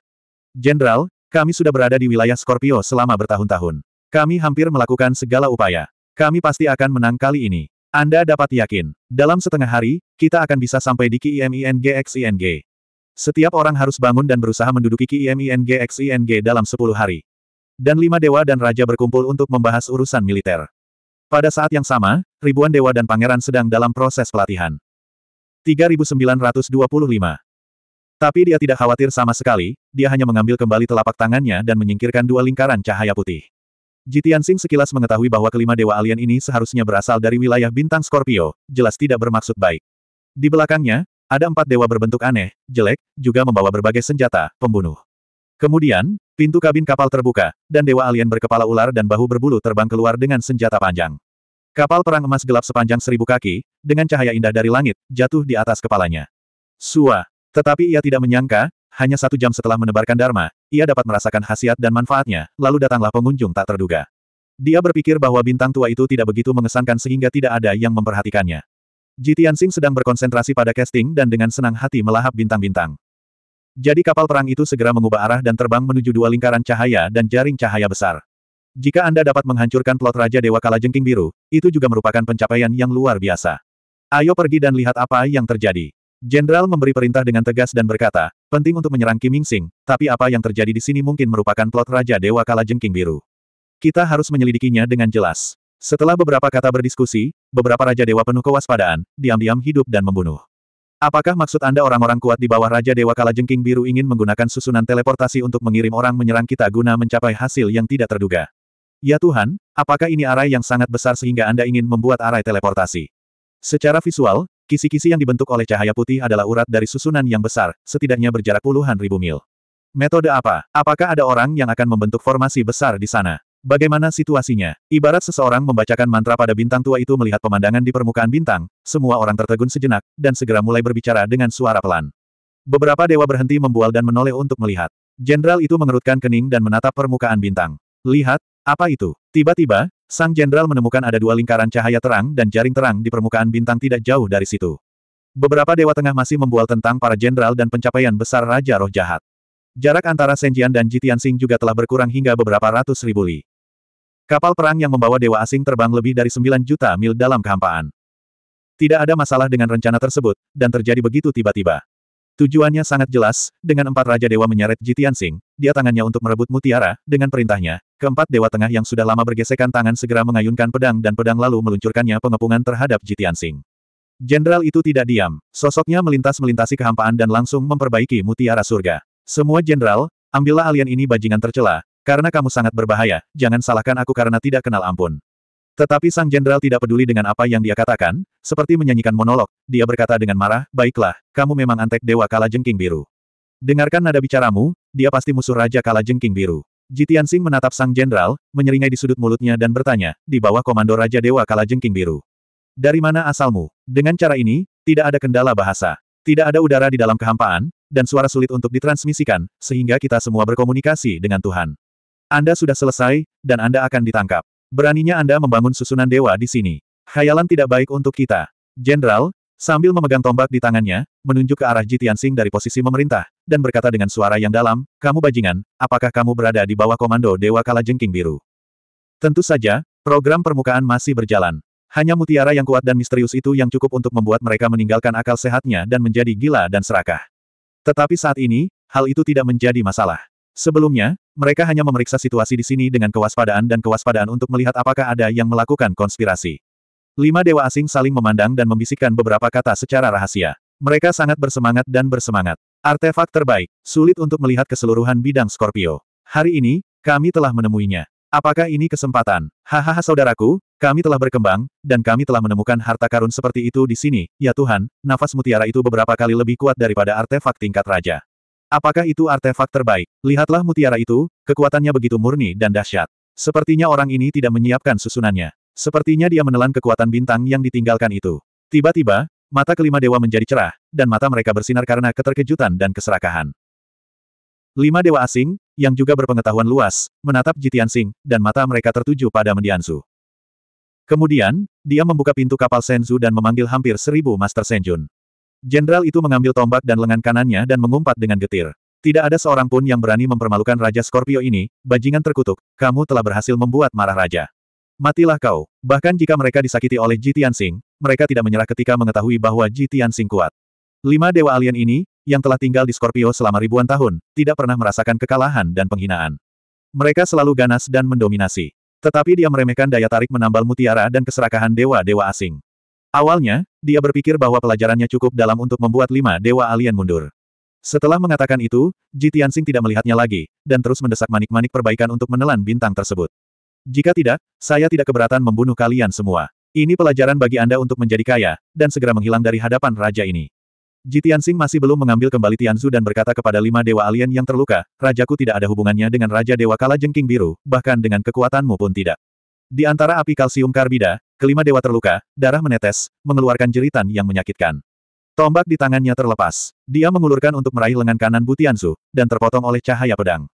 Jenderal, kami sudah berada di wilayah Scorpio selama bertahun-tahun. Kami hampir melakukan segala upaya. Kami pasti akan menang kali ini. Anda dapat yakin, dalam setengah hari, kita akan bisa sampai di KIMINGXING. Setiap orang harus bangun dan berusaha menduduki KIMINGXING dalam 10 hari. Dan lima dewa dan raja berkumpul untuk membahas urusan militer. Pada saat yang sama, ribuan dewa dan pangeran sedang dalam proses pelatihan. 3925 Tapi dia tidak khawatir sama sekali, dia hanya mengambil kembali telapak tangannya dan menyingkirkan dua lingkaran cahaya putih. Jitian Sing sekilas mengetahui bahwa kelima dewa alien ini seharusnya berasal dari wilayah bintang Scorpio, jelas tidak bermaksud baik. Di belakangnya, ada empat dewa berbentuk aneh, jelek, juga membawa berbagai senjata, pembunuh. Kemudian, pintu kabin kapal terbuka, dan dewa alien berkepala ular dan bahu berbulu terbang keluar dengan senjata panjang. Kapal perang emas gelap sepanjang seribu kaki, dengan cahaya indah dari langit, jatuh di atas kepalanya. Sua. Tetapi ia tidak menyangka, hanya satu jam setelah menebarkan Dharma, ia dapat merasakan khasiat dan manfaatnya, lalu datanglah pengunjung tak terduga. Dia berpikir bahwa bintang tua itu tidak begitu mengesankan sehingga tidak ada yang memperhatikannya. Ji Tianxing sedang berkonsentrasi pada casting dan dengan senang hati melahap bintang-bintang. Jadi kapal perang itu segera mengubah arah dan terbang menuju dua lingkaran cahaya dan jaring cahaya besar. Jika Anda dapat menghancurkan plot Raja Dewa Kalajengking Biru, itu juga merupakan pencapaian yang luar biasa. Ayo pergi dan lihat apa yang terjadi. Jenderal memberi perintah dengan tegas dan berkata, penting untuk menyerang Kim Sing, tapi apa yang terjadi di sini mungkin merupakan plot Raja Dewa Kalajengking Biru. Kita harus menyelidikinya dengan jelas. Setelah beberapa kata berdiskusi, beberapa Raja Dewa penuh kewaspadaan, diam-diam hidup dan membunuh. Apakah maksud Anda orang-orang kuat di bawah Raja Dewa Kalajengking Biru ingin menggunakan susunan teleportasi untuk mengirim orang menyerang kita guna mencapai hasil yang tidak terduga? Ya Tuhan, apakah ini arai yang sangat besar sehingga Anda ingin membuat arai teleportasi? Secara visual, kisi-kisi yang dibentuk oleh cahaya putih adalah urat dari susunan yang besar, setidaknya berjarak puluhan ribu mil. Metode apa? Apakah ada orang yang akan membentuk formasi besar di sana? Bagaimana situasinya? Ibarat seseorang membacakan mantra pada bintang tua itu melihat pemandangan di permukaan bintang, semua orang tertegun sejenak, dan segera mulai berbicara dengan suara pelan. Beberapa dewa berhenti membual dan menoleh untuk melihat. Jenderal itu mengerutkan kening dan menatap permukaan bintang. Lihat, apa itu? Tiba-tiba, sang jenderal menemukan ada dua lingkaran cahaya terang dan jaring terang di permukaan bintang tidak jauh dari situ. Beberapa dewa tengah masih membual tentang para jenderal dan pencapaian besar Raja Roh Jahat. Jarak antara Senjian dan Jitian Sing juga telah berkurang hingga beberapa ratus ribu li. Kapal perang yang membawa dewa asing terbang lebih dari 9 juta mil dalam kehampaan. Tidak ada masalah dengan rencana tersebut, dan terjadi begitu tiba-tiba. Tujuannya sangat jelas, dengan empat Raja Dewa menyeret Jitian Sing, dia tangannya untuk merebut mutiara, dengan perintahnya, keempat Dewa Tengah yang sudah lama bergesekan tangan segera mengayunkan pedang dan pedang lalu meluncurkannya pengepungan terhadap Jitian Sing. Jenderal itu tidak diam, sosoknya melintas-melintasi kehampaan dan langsung memperbaiki mutiara surga. Semua jenderal, ambillah alien ini bajingan tercela, karena kamu sangat berbahaya, jangan salahkan aku karena tidak kenal ampun. Tetapi sang jenderal tidak peduli dengan apa yang dia katakan, seperti menyanyikan monolog, dia berkata dengan marah, baiklah, kamu memang antek dewa kala jengking biru. Dengarkan nada bicaramu, dia pasti musuh raja kala jengking biru. Jitian Sing menatap sang jenderal, menyeringai di sudut mulutnya dan bertanya, di bawah komando raja dewa kala jengking biru. Dari mana asalmu? Dengan cara ini, tidak ada kendala bahasa. Tidak ada udara di dalam kehampaan, dan suara sulit untuk ditransmisikan, sehingga kita semua berkomunikasi dengan Tuhan. Anda sudah selesai, dan Anda akan ditangkap. Beraninya Anda membangun susunan dewa di sini. Khayalan tidak baik untuk kita. Jenderal, sambil memegang tombak di tangannya, menunjuk ke arah Jitian Jitiansing dari posisi memerintah, dan berkata dengan suara yang dalam, Kamu bajingan, apakah kamu berada di bawah komando Dewa Kala Kalajengking Biru? Tentu saja, program permukaan masih berjalan. Hanya mutiara yang kuat dan misterius itu yang cukup untuk membuat mereka meninggalkan akal sehatnya dan menjadi gila dan serakah. Tetapi saat ini, hal itu tidak menjadi masalah. Sebelumnya, mereka hanya memeriksa situasi di sini dengan kewaspadaan dan kewaspadaan untuk melihat apakah ada yang melakukan konspirasi. Lima dewa asing saling memandang dan membisikkan beberapa kata secara rahasia. Mereka sangat bersemangat dan bersemangat. Artefak terbaik, sulit untuk melihat keseluruhan bidang Scorpio. Hari ini, kami telah menemuinya. Apakah ini kesempatan? Hahaha saudaraku, kami telah berkembang, dan kami telah menemukan harta karun seperti itu di sini, ya Tuhan, nafas mutiara itu beberapa kali lebih kuat daripada artefak tingkat raja. Apakah itu artefak terbaik? Lihatlah mutiara itu, kekuatannya begitu murni dan dahsyat. Sepertinya orang ini tidak menyiapkan susunannya. Sepertinya dia menelan kekuatan bintang yang ditinggalkan itu. Tiba-tiba, mata kelima dewa menjadi cerah, dan mata mereka bersinar karena keterkejutan dan keserakahan. Lima dewa asing, yang juga berpengetahuan luas, menatap Jitian Sing, dan mata mereka tertuju pada Mendiansu. Kemudian, dia membuka pintu kapal Senzu dan memanggil hampir seribu Master Senjun. Jenderal itu mengambil tombak dan lengan kanannya dan mengumpat dengan getir. Tidak ada seorang pun yang berani mempermalukan Raja Scorpio ini, bajingan terkutuk, kamu telah berhasil membuat marah Raja. Matilah kau. Bahkan jika mereka disakiti oleh Jitian Tianxing, mereka tidak menyerah ketika mengetahui bahwa Jitian Tianxing kuat. Lima dewa alien ini, yang telah tinggal di Scorpio selama ribuan tahun, tidak pernah merasakan kekalahan dan penghinaan. Mereka selalu ganas dan mendominasi. Tetapi dia meremehkan daya tarik menambal mutiara dan keserakahan dewa-dewa asing. Awalnya, dia berpikir bahwa pelajarannya cukup dalam untuk membuat lima dewa alien mundur. Setelah mengatakan itu, Ji tidak melihatnya lagi, dan terus mendesak manik-manik perbaikan untuk menelan bintang tersebut. Jika tidak, saya tidak keberatan membunuh kalian semua. Ini pelajaran bagi Anda untuk menjadi kaya, dan segera menghilang dari hadapan raja ini. Ji masih belum mengambil kembali Tianzu dan berkata kepada lima dewa alien yang terluka, Rajaku tidak ada hubungannya dengan Raja Dewa Kala Jengking Biru, bahkan dengan kekuatanmu pun tidak. Di antara api kalsium karbida, kelima dewa terluka, darah menetes, mengeluarkan jeritan yang menyakitkan. Tombak di tangannya terlepas. Dia mengulurkan untuk meraih lengan kanan Bu Tianzu, dan terpotong oleh cahaya pedang.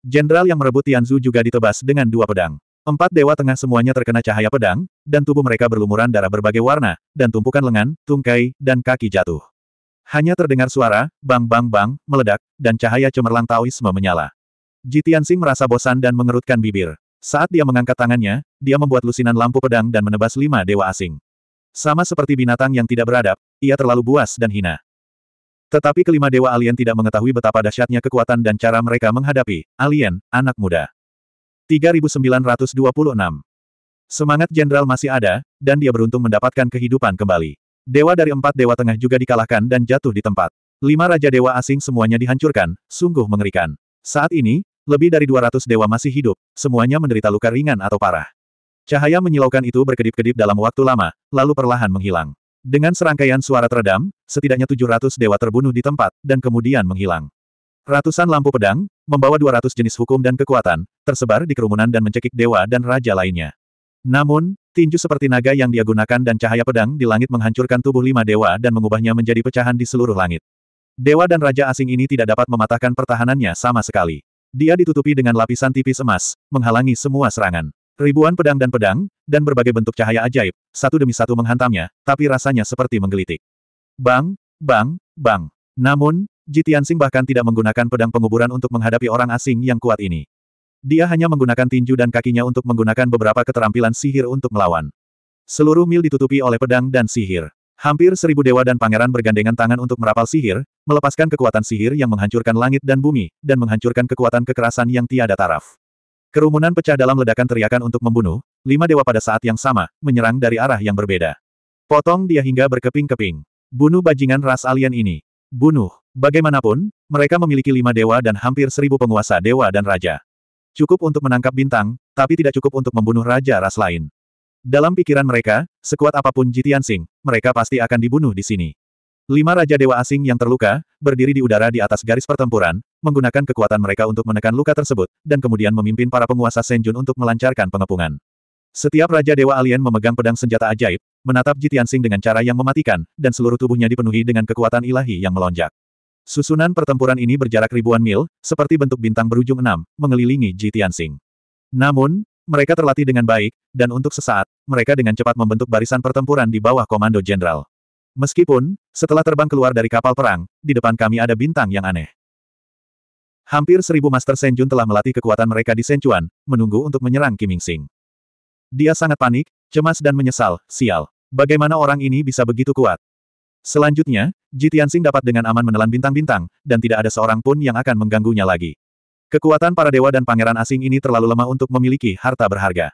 Jenderal yang merebut Tianzu juga ditebas dengan dua pedang. Empat dewa tengah semuanya terkena cahaya pedang, dan tubuh mereka berlumuran darah berbagai warna, dan tumpukan lengan, tungkai, dan kaki jatuh. Hanya terdengar suara, bang-bang-bang, meledak, dan cahaya cemerlang Taoisme menyala. Jitiansing merasa bosan dan mengerutkan bibir. Saat dia mengangkat tangannya, dia membuat lusinan lampu pedang dan menebas lima dewa asing. Sama seperti binatang yang tidak beradab, ia terlalu buas dan hina. Tetapi kelima dewa alien tidak mengetahui betapa dahsyatnya kekuatan dan cara mereka menghadapi alien, anak muda. 3926 Semangat jenderal masih ada, dan dia beruntung mendapatkan kehidupan kembali. Dewa dari empat dewa tengah juga dikalahkan dan jatuh di tempat. Lima raja dewa asing semuanya dihancurkan, sungguh mengerikan. Saat ini, lebih dari 200 dewa masih hidup, semuanya menderita luka ringan atau parah. Cahaya menyilaukan itu berkedip-kedip dalam waktu lama, lalu perlahan menghilang. Dengan serangkaian suara teredam, setidaknya 700 dewa terbunuh di tempat, dan kemudian menghilang. Ratusan lampu pedang, membawa 200 jenis hukum dan kekuatan, tersebar di kerumunan dan mencekik dewa dan raja lainnya. Namun, tinju seperti naga yang dia gunakan dan cahaya pedang di langit menghancurkan tubuh lima dewa dan mengubahnya menjadi pecahan di seluruh langit. Dewa dan raja asing ini tidak dapat mematahkan pertahanannya sama sekali. Dia ditutupi dengan lapisan tipis emas, menghalangi semua serangan. Ribuan pedang dan pedang, dan berbagai bentuk cahaya ajaib, satu demi satu menghantamnya, tapi rasanya seperti menggelitik. Bang, bang, bang. Namun, Jitiansing bahkan tidak menggunakan pedang penguburan untuk menghadapi orang asing yang kuat ini. Dia hanya menggunakan tinju dan kakinya untuk menggunakan beberapa keterampilan sihir untuk melawan. Seluruh mil ditutupi oleh pedang dan sihir. Hampir seribu dewa dan pangeran bergandengan tangan untuk merapal sihir, melepaskan kekuatan sihir yang menghancurkan langit dan bumi, dan menghancurkan kekuatan kekerasan yang tiada taraf. Kerumunan pecah dalam ledakan teriakan untuk membunuh, lima dewa pada saat yang sama, menyerang dari arah yang berbeda. Potong dia hingga berkeping-keping. Bunuh bajingan ras alien ini. Bunuh. Bagaimanapun, mereka memiliki lima dewa dan hampir seribu penguasa dewa dan raja. Cukup untuk menangkap bintang, tapi tidak cukup untuk membunuh raja ras lain. Dalam pikiran mereka, sekuat apapun Jitian Sing, mereka pasti akan dibunuh di sini. Lima Raja Dewa Asing yang terluka, berdiri di udara di atas garis pertempuran, menggunakan kekuatan mereka untuk menekan luka tersebut, dan kemudian memimpin para penguasa Senjun untuk melancarkan pengepungan. Setiap Raja Dewa Alien memegang pedang senjata ajaib, menatap Jitian Sing dengan cara yang mematikan, dan seluruh tubuhnya dipenuhi dengan kekuatan ilahi yang melonjak. Susunan pertempuran ini berjarak ribuan mil, seperti bentuk bintang berujung enam, mengelilingi Jitian Sing. Namun, mereka terlatih dengan baik, dan untuk sesaat, mereka dengan cepat membentuk barisan pertempuran di bawah komando jenderal. Meskipun, setelah terbang keluar dari kapal perang, di depan kami ada bintang yang aneh. Hampir seribu Master Senjun telah melatih kekuatan mereka di Senjuan, menunggu untuk menyerang Kimingsing. Sing. Dia sangat panik, cemas dan menyesal, sial. Bagaimana orang ini bisa begitu kuat? Selanjutnya, Jitian Sing dapat dengan aman menelan bintang-bintang, dan tidak ada seorang pun yang akan mengganggunya lagi. Kekuatan para dewa dan pangeran asing ini terlalu lemah untuk memiliki harta berharga.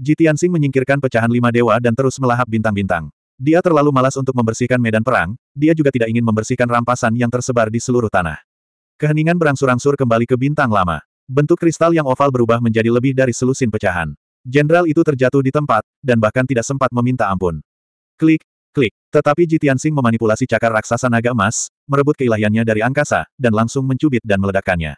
Jitiansing menyingkirkan pecahan lima dewa dan terus melahap bintang-bintang. Dia terlalu malas untuk membersihkan medan perang, dia juga tidak ingin membersihkan rampasan yang tersebar di seluruh tanah. Keheningan berangsur-angsur kembali ke bintang lama. Bentuk kristal yang oval berubah menjadi lebih dari selusin pecahan. Jenderal itu terjatuh di tempat, dan bahkan tidak sempat meminta ampun. Klik, klik. Tetapi Jitiansing memanipulasi cakar raksasa naga emas, merebut keilahiannya dari angkasa, dan langsung mencubit dan meledakkannya.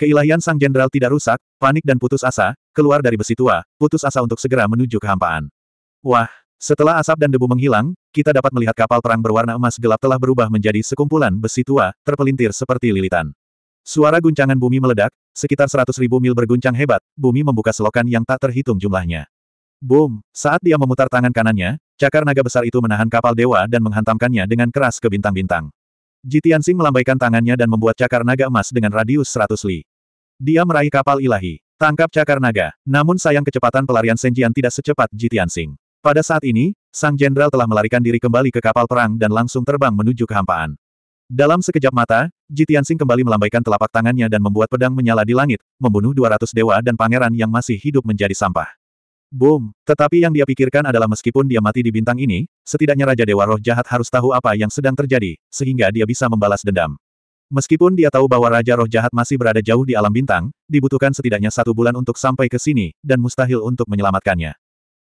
Keilahian sang jenderal tidak rusak, panik dan putus asa, keluar dari besi tua, putus asa untuk segera menuju kehampaan. Wah, setelah asap dan debu menghilang, kita dapat melihat kapal perang berwarna emas gelap telah berubah menjadi sekumpulan besi tua, terpelintir seperti lilitan. Suara guncangan bumi meledak, sekitar seratus ribu mil berguncang hebat, bumi membuka selokan yang tak terhitung jumlahnya. Boom! Saat dia memutar tangan kanannya, cakar naga besar itu menahan kapal dewa dan menghantamkannya dengan keras ke bintang-bintang. Jitian Sing melambaikan tangannya dan membuat cakar naga emas dengan radius 100 li. Dia meraih kapal ilahi. Tangkap cakar naga. Namun sayang kecepatan pelarian Senjian tidak secepat Jitiansing. Pada saat ini, sang jenderal telah melarikan diri kembali ke kapal perang dan langsung terbang menuju kehampaan. Dalam sekejap mata, Jitiansing kembali melambaikan telapak tangannya dan membuat pedang menyala di langit, membunuh 200 dewa dan pangeran yang masih hidup menjadi sampah. Boom! Tetapi yang dia pikirkan adalah meskipun dia mati di bintang ini, setidaknya Raja Dewa Roh Jahat harus tahu apa yang sedang terjadi, sehingga dia bisa membalas dendam. Meskipun dia tahu bahwa Raja Roh Jahat masih berada jauh di alam bintang, dibutuhkan setidaknya satu bulan untuk sampai ke sini, dan mustahil untuk menyelamatkannya.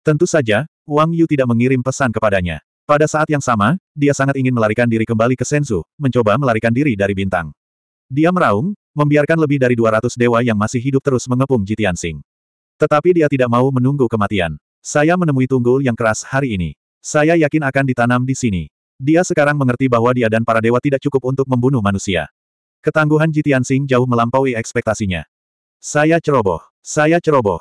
Tentu saja, Wang Yu tidak mengirim pesan kepadanya. Pada saat yang sama, dia sangat ingin melarikan diri kembali ke Senzu, mencoba melarikan diri dari bintang. Dia meraung, membiarkan lebih dari 200 dewa yang masih hidup terus mengepung Jitian Sing. Tetapi dia tidak mau menunggu kematian. Saya menemui tunggul yang keras hari ini. Saya yakin akan ditanam di sini. Dia sekarang mengerti bahwa dia dan para dewa tidak cukup untuk membunuh manusia. Ketangguhan Jitian Sing jauh melampaui ekspektasinya. Saya ceroboh. Saya ceroboh.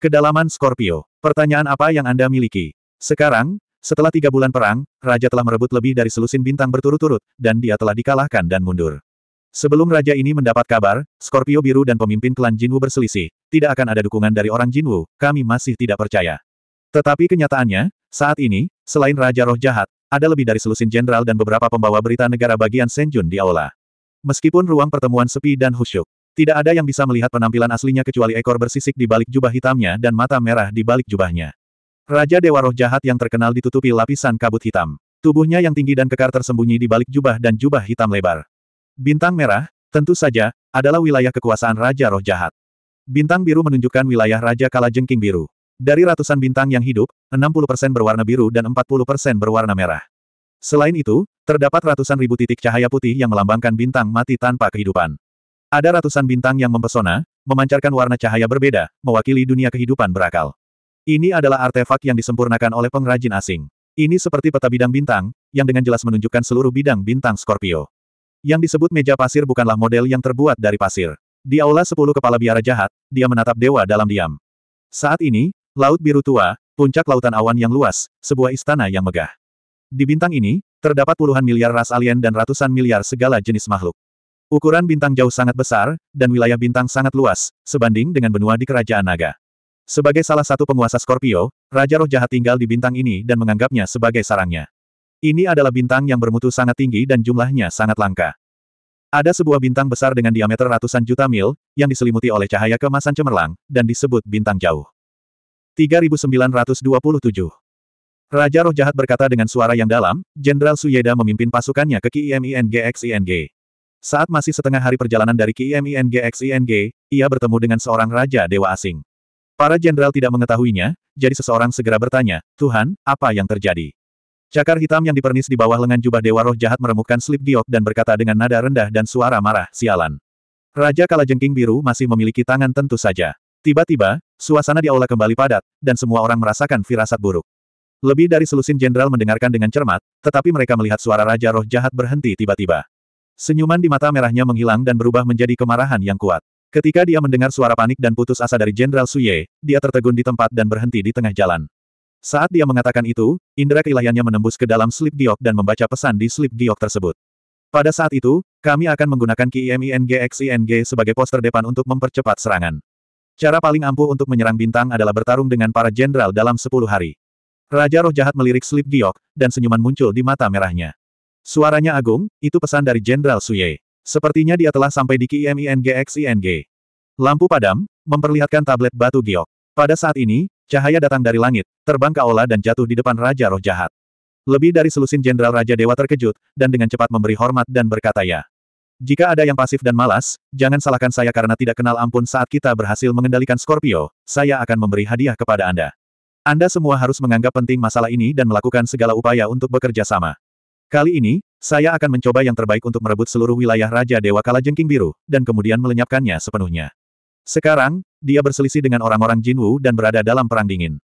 Kedalaman Scorpio. Pertanyaan apa yang Anda miliki? Sekarang, setelah tiga bulan perang, Raja telah merebut lebih dari selusin bintang berturut-turut, dan dia telah dikalahkan dan mundur. Sebelum Raja ini mendapat kabar, Scorpio Biru dan pemimpin klan Jinwu berselisih, tidak akan ada dukungan dari orang Jinwu, kami masih tidak percaya. Tetapi kenyataannya, saat ini, selain Raja Roh Jahat, ada lebih dari selusin jenderal dan beberapa pembawa berita negara bagian Senjun di aula. Meskipun ruang pertemuan sepi dan khusyuk, tidak ada yang bisa melihat penampilan aslinya kecuali ekor bersisik di balik jubah hitamnya dan mata merah di balik jubahnya. Raja Dewa Roh Jahat yang terkenal ditutupi lapisan kabut hitam. Tubuhnya yang tinggi dan kekar tersembunyi di balik jubah dan jubah hitam lebar. Bintang merah, tentu saja, adalah wilayah kekuasaan Raja Roh Jahat. Bintang biru menunjukkan wilayah Raja Kalajengking Biru. Dari ratusan bintang yang hidup, 60% berwarna biru dan 40% berwarna merah. Selain itu, terdapat ratusan ribu titik cahaya putih yang melambangkan bintang mati tanpa kehidupan. Ada ratusan bintang yang mempesona, memancarkan warna cahaya berbeda, mewakili dunia kehidupan berakal. Ini adalah artefak yang disempurnakan oleh pengrajin asing. Ini seperti peta bidang bintang, yang dengan jelas menunjukkan seluruh bidang bintang Scorpio. Yang disebut meja pasir bukanlah model yang terbuat dari pasir. Di aula sepuluh kepala biara jahat, dia menatap dewa dalam diam. Saat ini, Laut biru tua, puncak lautan awan yang luas, sebuah istana yang megah. Di bintang ini, terdapat puluhan miliar ras alien dan ratusan miliar segala jenis makhluk. Ukuran bintang jauh sangat besar, dan wilayah bintang sangat luas, sebanding dengan benua di kerajaan naga. Sebagai salah satu penguasa Scorpio, Raja Roh Jahat tinggal di bintang ini dan menganggapnya sebagai sarangnya. Ini adalah bintang yang bermutu sangat tinggi dan jumlahnya sangat langka. Ada sebuah bintang besar dengan diameter ratusan juta mil, yang diselimuti oleh cahaya kemasan cemerlang, dan disebut bintang jauh. 3927. Raja Roh Jahat berkata dengan suara yang dalam, Jenderal Suyeda memimpin pasukannya ke KIMINGXING. Saat masih setengah hari perjalanan dari KIMINGXING, ia bertemu dengan seorang Raja Dewa asing. Para jenderal tidak mengetahuinya, jadi seseorang segera bertanya, Tuhan, apa yang terjadi? Cakar hitam yang dipernis di bawah lengan jubah Dewa Roh Jahat meremukkan slip giok dan berkata dengan nada rendah dan suara marah, sialan. Raja Kalajengking Biru masih memiliki tangan tentu saja. Tiba-tiba, Suasana di aula kembali padat, dan semua orang merasakan firasat buruk. Lebih dari selusin jenderal mendengarkan dengan cermat, tetapi mereka melihat suara Raja Roh Jahat berhenti tiba-tiba. Senyuman di mata merahnya menghilang dan berubah menjadi kemarahan yang kuat. Ketika dia mendengar suara panik dan putus asa dari Jenderal Suye, dia tertegun di tempat dan berhenti di tengah jalan. Saat dia mengatakan itu, indera keilahiannya menembus ke dalam slip giok dan membaca pesan di slip giok tersebut. Pada saat itu, kami akan menggunakan KIMINGXING sebagai poster depan untuk mempercepat serangan. Cara paling ampuh untuk menyerang bintang adalah bertarung dengan para jenderal dalam sepuluh hari. Raja roh jahat melirik Slip Giok, dan senyuman muncul di mata merahnya. Suaranya agung, itu pesan dari Jenderal Suye. Sepertinya dia telah sampai di KIMINGXING. Lampu padam, memperlihatkan tablet batu giok. Pada saat ini, cahaya datang dari langit, terbang ke Aula dan jatuh di depan Raja Roh Jahat. Lebih dari selusin Jenderal Raja Dewa terkejut, dan dengan cepat memberi hormat dan berkata ya. Jika ada yang pasif dan malas, jangan salahkan saya karena tidak kenal ampun saat kita berhasil mengendalikan Scorpio, saya akan memberi hadiah kepada Anda. Anda semua harus menganggap penting masalah ini dan melakukan segala upaya untuk bekerja sama. Kali ini, saya akan mencoba yang terbaik untuk merebut seluruh wilayah Raja Dewa Kalajengking Biru, dan kemudian melenyapkannya sepenuhnya. Sekarang, dia berselisih dengan orang-orang Jinwu dan berada dalam perang dingin.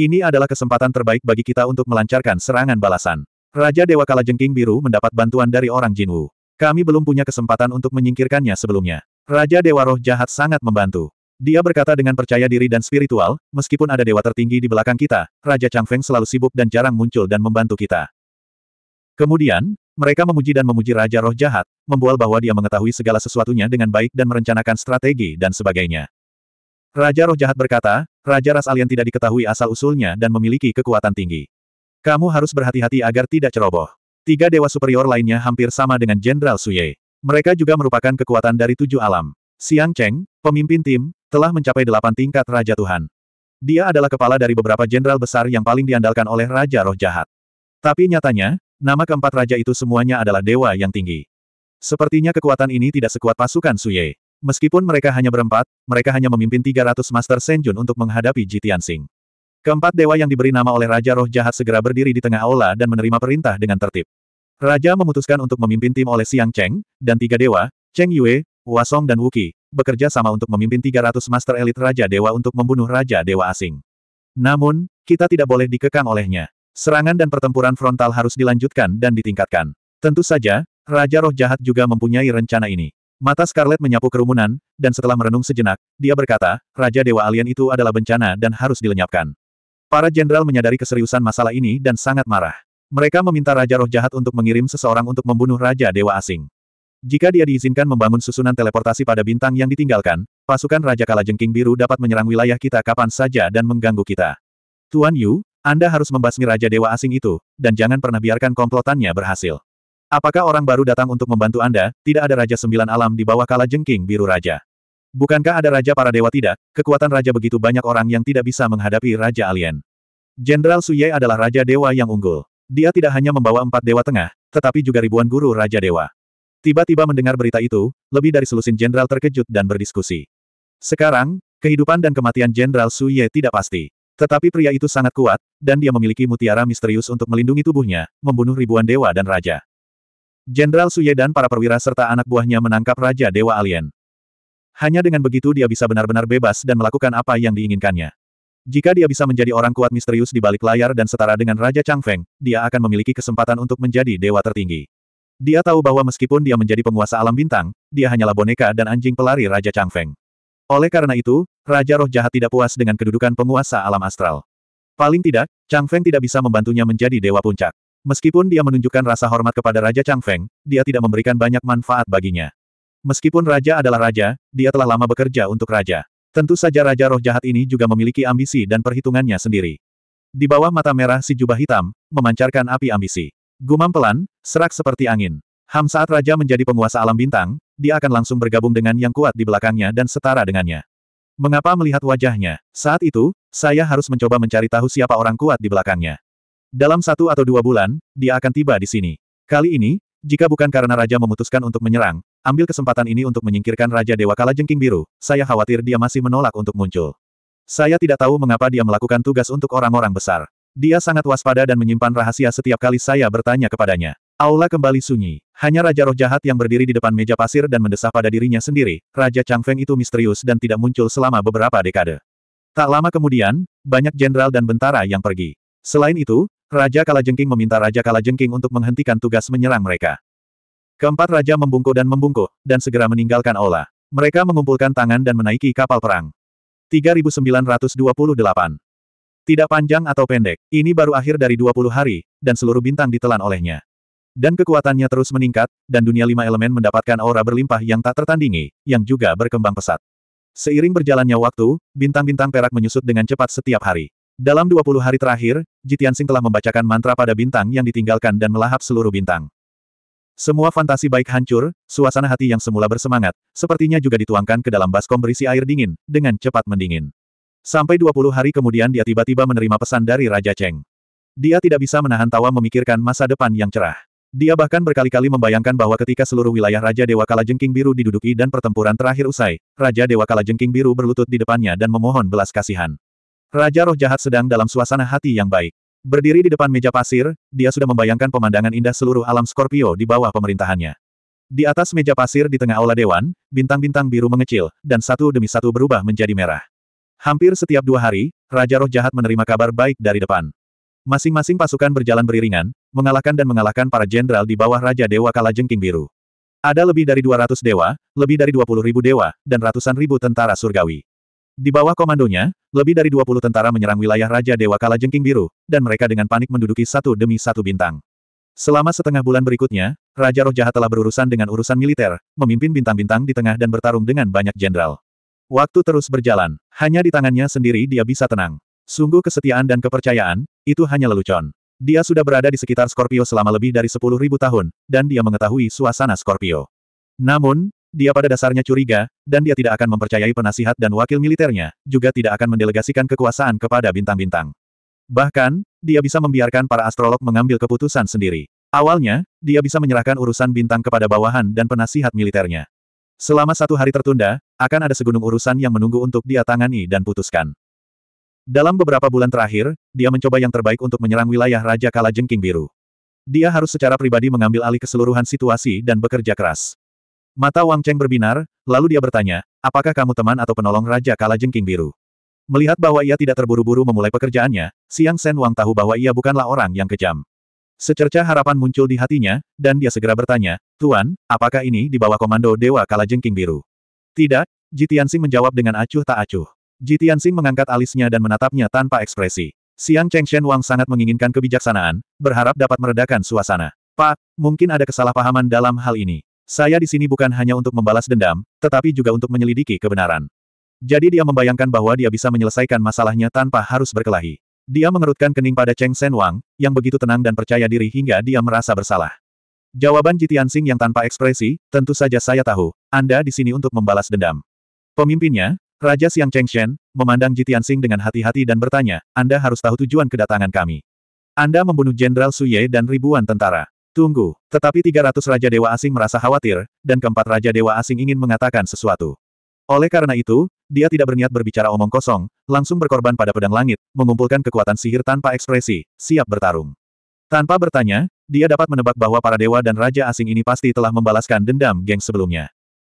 Ini adalah kesempatan terbaik bagi kita untuk melancarkan serangan balasan. Raja Dewa Kalajengking Biru mendapat bantuan dari orang Jinwu. Kami belum punya kesempatan untuk menyingkirkannya sebelumnya. Raja Dewa Roh Jahat sangat membantu. Dia berkata dengan percaya diri dan spiritual, meskipun ada dewa tertinggi di belakang kita, Raja Chang Feng selalu sibuk dan jarang muncul dan membantu kita. Kemudian, mereka memuji dan memuji Raja Roh Jahat, membual bahwa dia mengetahui segala sesuatunya dengan baik dan merencanakan strategi dan sebagainya. Raja Roh Jahat berkata, Raja Ras Alien tidak diketahui asal-usulnya dan memiliki kekuatan tinggi. Kamu harus berhati-hati agar tidak ceroboh. Tiga dewa superior lainnya hampir sama dengan Jenderal Suye. Mereka juga merupakan kekuatan dari tujuh alam. Siang Cheng, pemimpin tim, telah mencapai delapan tingkat Raja Tuhan. Dia adalah kepala dari beberapa jenderal besar yang paling diandalkan oleh Raja Roh Jahat. Tapi nyatanya, nama keempat raja itu semuanya adalah dewa yang tinggi. Sepertinya kekuatan ini tidak sekuat pasukan Suye. Meskipun mereka hanya berempat, mereka hanya memimpin 300 Master Senjun untuk menghadapi Jitian Singh. Keempat dewa yang diberi nama oleh Raja Roh Jahat segera berdiri di tengah aula dan menerima perintah dengan tertib. Raja memutuskan untuk memimpin tim oleh Siang Cheng, dan tiga dewa, Cheng Yue, Song dan Wuki, bekerja sama untuk memimpin 300 master elit Raja Dewa untuk membunuh Raja Dewa asing. Namun, kita tidak boleh dikekang olehnya. Serangan dan pertempuran frontal harus dilanjutkan dan ditingkatkan. Tentu saja, Raja Roh Jahat juga mempunyai rencana ini. Mata Scarlet menyapu kerumunan, dan setelah merenung sejenak, dia berkata, Raja Dewa Alien itu adalah bencana dan harus dilenyapkan. Para jenderal menyadari keseriusan masalah ini dan sangat marah. Mereka meminta Raja Roh Jahat untuk mengirim seseorang untuk membunuh Raja Dewa Asing. Jika dia diizinkan membangun susunan teleportasi pada bintang yang ditinggalkan, pasukan Raja Kalajengking Biru dapat menyerang wilayah kita kapan saja dan mengganggu kita. Tuan Yu, Anda harus membasmi Raja Dewa Asing itu, dan jangan pernah biarkan komplotannya berhasil. Apakah orang baru datang untuk membantu Anda? Tidak ada Raja Sembilan Alam di bawah Kalajengking Biru Raja. Bukankah ada raja para dewa tidak? Kekuatan raja begitu banyak orang yang tidak bisa menghadapi raja alien. Jenderal Suye adalah raja dewa yang unggul. Dia tidak hanya membawa empat dewa tengah, tetapi juga ribuan guru raja dewa. Tiba-tiba mendengar berita itu, lebih dari selusin jenderal terkejut dan berdiskusi. Sekarang, kehidupan dan kematian jenderal Suye tidak pasti. Tetapi pria itu sangat kuat, dan dia memiliki mutiara misterius untuk melindungi tubuhnya, membunuh ribuan dewa dan raja. Jenderal Suye dan para perwira serta anak buahnya menangkap Raja Dewa Alien. Hanya dengan begitu dia bisa benar-benar bebas dan melakukan apa yang diinginkannya. Jika dia bisa menjadi orang kuat misterius di balik layar dan setara dengan Raja Chang Feng, dia akan memiliki kesempatan untuk menjadi dewa tertinggi. Dia tahu bahwa meskipun dia menjadi penguasa alam bintang, dia hanyalah boneka dan anjing pelari Raja Chang Feng. Oleh karena itu, Raja Roh Jahat tidak puas dengan kedudukan penguasa alam astral. Paling tidak, Chang Feng tidak bisa membantunya menjadi dewa puncak. Meskipun dia menunjukkan rasa hormat kepada Raja Chang Feng, dia tidak memberikan banyak manfaat baginya. Meskipun Raja adalah Raja, dia telah lama bekerja untuk Raja. Tentu saja Raja Roh Jahat ini juga memiliki ambisi dan perhitungannya sendiri. Di bawah mata merah si jubah hitam, memancarkan api ambisi. Gumam pelan, serak seperti angin. Ham saat Raja menjadi penguasa alam bintang, dia akan langsung bergabung dengan yang kuat di belakangnya dan setara dengannya. Mengapa melihat wajahnya? Saat itu, saya harus mencoba mencari tahu siapa orang kuat di belakangnya. Dalam satu atau dua bulan, dia akan tiba di sini. Kali ini, jika bukan karena Raja memutuskan untuk menyerang, Ambil kesempatan ini untuk menyingkirkan Raja Dewa Kala Jengking Biru, saya khawatir dia masih menolak untuk muncul. Saya tidak tahu mengapa dia melakukan tugas untuk orang-orang besar. Dia sangat waspada dan menyimpan rahasia setiap kali saya bertanya kepadanya. Aula kembali sunyi. Hanya Raja Roh Jahat yang berdiri di depan meja pasir dan mendesah pada dirinya sendiri, Raja Chang Feng itu misterius dan tidak muncul selama beberapa dekade. Tak lama kemudian, banyak jenderal dan bentara yang pergi. Selain itu, Raja Kalajengking meminta Raja Kalajengking untuk menghentikan tugas menyerang mereka. Keempat raja membungkuk dan membungkuk, dan segera meninggalkan aula. Mereka mengumpulkan tangan dan menaiki kapal perang. 3928 Tidak panjang atau pendek, ini baru akhir dari 20 hari, dan seluruh bintang ditelan olehnya. Dan kekuatannya terus meningkat, dan dunia lima elemen mendapatkan aura berlimpah yang tak tertandingi, yang juga berkembang pesat. Seiring berjalannya waktu, bintang-bintang perak menyusut dengan cepat setiap hari. Dalam 20 hari terakhir, Jitian Sing telah membacakan mantra pada bintang yang ditinggalkan dan melahap seluruh bintang. Semua fantasi baik hancur, suasana hati yang semula bersemangat, sepertinya juga dituangkan ke dalam baskom berisi air dingin, dengan cepat mendingin. Sampai 20 hari kemudian dia tiba-tiba menerima pesan dari Raja Cheng. Dia tidak bisa menahan tawa memikirkan masa depan yang cerah. Dia bahkan berkali-kali membayangkan bahwa ketika seluruh wilayah Raja Dewa Kalajengking Biru diduduki dan pertempuran terakhir usai, Raja Dewa Kalajengking Biru berlutut di depannya dan memohon belas kasihan. Raja Roh Jahat sedang dalam suasana hati yang baik. Berdiri di depan meja pasir, dia sudah membayangkan pemandangan indah seluruh alam Scorpio di bawah pemerintahannya. Di atas meja pasir di tengah aula dewan, bintang-bintang biru mengecil, dan satu demi satu berubah menjadi merah. Hampir setiap dua hari, Raja Roh Jahat menerima kabar baik dari depan. Masing-masing pasukan berjalan beriringan, mengalahkan dan mengalahkan para jenderal di bawah Raja Dewa Kalajengking Biru. Ada lebih dari 200 dewa, lebih dari ribu dewa, dan ratusan ribu tentara surgawi. Di bawah komandonya, lebih dari 20 tentara menyerang wilayah Raja Dewa Kala Jengking Biru, dan mereka dengan panik menduduki satu demi satu bintang. Selama setengah bulan berikutnya, Raja Roh Jahat telah berurusan dengan urusan militer, memimpin bintang-bintang di tengah dan bertarung dengan banyak jenderal. Waktu terus berjalan, hanya di tangannya sendiri dia bisa tenang. Sungguh kesetiaan dan kepercayaan, itu hanya lelucon. Dia sudah berada di sekitar Scorpio selama lebih dari 10.000 tahun, dan dia mengetahui suasana Scorpio. Namun, dia pada dasarnya curiga, dan dia tidak akan mempercayai penasihat dan wakil militernya, juga tidak akan mendelegasikan kekuasaan kepada bintang-bintang. Bahkan, dia bisa membiarkan para astrolog mengambil keputusan sendiri. Awalnya, dia bisa menyerahkan urusan bintang kepada bawahan dan penasihat militernya. Selama satu hari tertunda, akan ada segunung urusan yang menunggu untuk dia tangani dan putuskan. Dalam beberapa bulan terakhir, dia mencoba yang terbaik untuk menyerang wilayah Raja Kala Jengking Biru. Dia harus secara pribadi mengambil alih keseluruhan situasi dan bekerja keras. Mata Wang Cheng berbinar, lalu dia bertanya, apakah kamu teman atau penolong Raja Kala Jengking Biru? Melihat bahwa ia tidak terburu-buru memulai pekerjaannya, Siang Shen Wang tahu bahwa ia bukanlah orang yang kejam. Secerca harapan muncul di hatinya, dan dia segera bertanya, Tuan, apakah ini di bawah komando Dewa Kala Jengking Biru? Tidak, Jitiansing menjawab dengan acuh tak acuh. Jitiansing mengangkat alisnya dan menatapnya tanpa ekspresi. Siang Cheng Shen Wang sangat menginginkan kebijaksanaan, berharap dapat meredakan suasana. Pak, mungkin ada kesalahpahaman dalam hal ini. Saya di sini bukan hanya untuk membalas dendam, tetapi juga untuk menyelidiki kebenaran. Jadi dia membayangkan bahwa dia bisa menyelesaikan masalahnya tanpa harus berkelahi. Dia mengerutkan kening pada Cheng Shen Wang, yang begitu tenang dan percaya diri hingga dia merasa bersalah. Jawaban Jitian Sing yang tanpa ekspresi, tentu saja saya tahu, Anda di sini untuk membalas dendam. Pemimpinnya, Raja Siang Cheng Shen, memandang Jitian Sing dengan hati-hati dan bertanya, Anda harus tahu tujuan kedatangan kami. Anda membunuh Jenderal Suye dan ribuan tentara. Tunggu, tetapi 300 Raja Dewa Asing merasa khawatir, dan keempat Raja Dewa Asing ingin mengatakan sesuatu. Oleh karena itu, dia tidak berniat berbicara omong kosong, langsung berkorban pada pedang langit, mengumpulkan kekuatan sihir tanpa ekspresi, siap bertarung. Tanpa bertanya, dia dapat menebak bahwa para dewa dan raja asing ini pasti telah membalaskan dendam geng sebelumnya.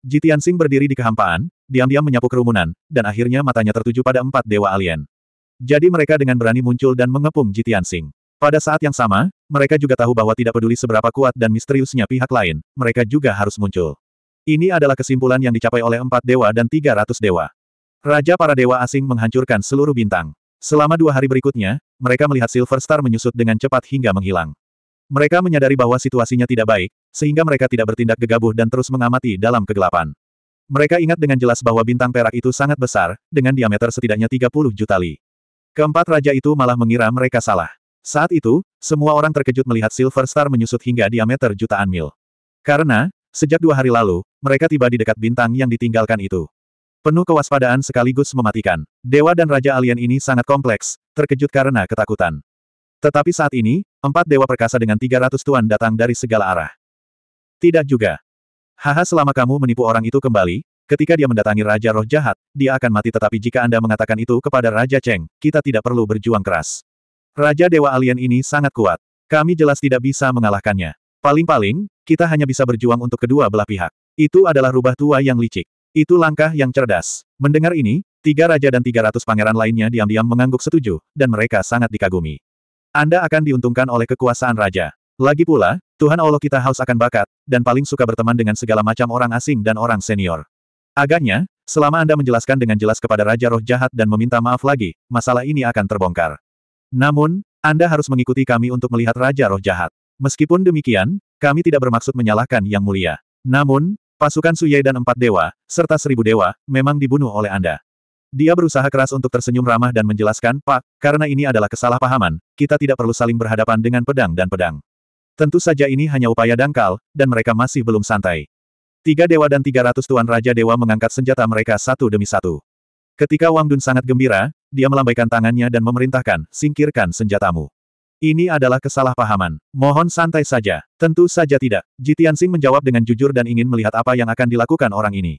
Jitian Sing berdiri di kehampaan, diam-diam menyapu kerumunan, dan akhirnya matanya tertuju pada empat dewa alien. Jadi mereka dengan berani muncul dan mengepung Jitian Sing. Pada saat yang sama, mereka juga tahu bahwa tidak peduli seberapa kuat dan misteriusnya pihak lain, mereka juga harus muncul. Ini adalah kesimpulan yang dicapai oleh empat dewa dan tiga ratus dewa. Raja para dewa asing menghancurkan seluruh bintang. Selama dua hari berikutnya, mereka melihat Silver Star menyusut dengan cepat hingga menghilang. Mereka menyadari bahwa situasinya tidak baik, sehingga mereka tidak bertindak gegabah dan terus mengamati dalam kegelapan. Mereka ingat dengan jelas bahwa bintang perak itu sangat besar, dengan diameter setidaknya 30 juta li. Keempat raja itu malah mengira mereka salah. Saat itu, semua orang terkejut melihat Silver Star menyusut hingga diameter jutaan mil. Karena, sejak dua hari lalu, mereka tiba di dekat bintang yang ditinggalkan itu. Penuh kewaspadaan sekaligus mematikan. Dewa dan Raja Alien ini sangat kompleks, terkejut karena ketakutan. Tetapi saat ini, empat dewa perkasa dengan 300 tuan datang dari segala arah. Tidak juga. Haha selama kamu menipu orang itu kembali, ketika dia mendatangi Raja Roh Jahat, dia akan mati tetapi jika Anda mengatakan itu kepada Raja Cheng, kita tidak perlu berjuang keras. Raja Dewa Alien ini sangat kuat. Kami jelas tidak bisa mengalahkannya. Paling-paling, kita hanya bisa berjuang untuk kedua belah pihak. Itu adalah rubah tua yang licik. Itu langkah yang cerdas. Mendengar ini, tiga raja dan tiga ratus pangeran lainnya diam-diam mengangguk setuju, dan mereka sangat dikagumi. Anda akan diuntungkan oleh kekuasaan raja. Lagi pula, Tuhan Allah kita haus akan bakat, dan paling suka berteman dengan segala macam orang asing dan orang senior. Agaknya, selama Anda menjelaskan dengan jelas kepada Raja Roh Jahat dan meminta maaf lagi, masalah ini akan terbongkar. Namun, Anda harus mengikuti kami untuk melihat Raja Roh Jahat. Meskipun demikian, kami tidak bermaksud menyalahkan Yang Mulia. Namun, pasukan Suye dan empat dewa, serta seribu dewa, memang dibunuh oleh Anda. Dia berusaha keras untuk tersenyum ramah dan menjelaskan, Pak, karena ini adalah kesalahpahaman, kita tidak perlu saling berhadapan dengan pedang dan pedang. Tentu saja ini hanya upaya dangkal, dan mereka masih belum santai. Tiga dewa dan tiga ratus tuan raja dewa mengangkat senjata mereka satu demi satu. Ketika Wang Dun sangat gembira, dia melambaikan tangannya dan memerintahkan, singkirkan senjatamu. Ini adalah kesalahpahaman. Mohon santai saja. Tentu saja tidak. Jitian Sing menjawab dengan jujur dan ingin melihat apa yang akan dilakukan orang ini.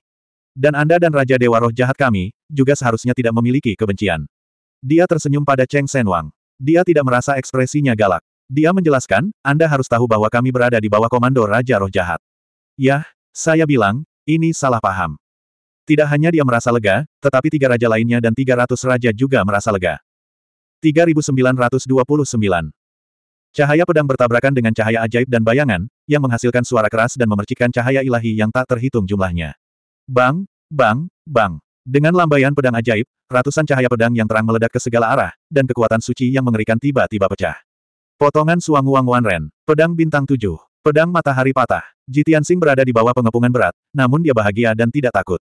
Dan Anda dan Raja Dewa Roh Jahat kami, juga seharusnya tidak memiliki kebencian. Dia tersenyum pada Cheng Sen Wang. Dia tidak merasa ekspresinya galak. Dia menjelaskan, Anda harus tahu bahwa kami berada di bawah komando Raja Roh Jahat. Yah, saya bilang, ini salah paham. Tidak hanya dia merasa lega, tetapi tiga raja lainnya dan tiga ratus raja juga merasa lega. 3929. Cahaya pedang bertabrakan dengan cahaya ajaib dan bayangan, yang menghasilkan suara keras dan memercikan cahaya ilahi yang tak terhitung jumlahnya. Bang, bang, bang. Dengan lambaian pedang ajaib, ratusan cahaya pedang yang terang meledak ke segala arah, dan kekuatan suci yang mengerikan tiba-tiba pecah. Potongan Suang Wang Wan Ren, pedang bintang tujuh, pedang matahari patah. Jitian sing berada di bawah pengepungan berat, namun dia bahagia dan tidak takut.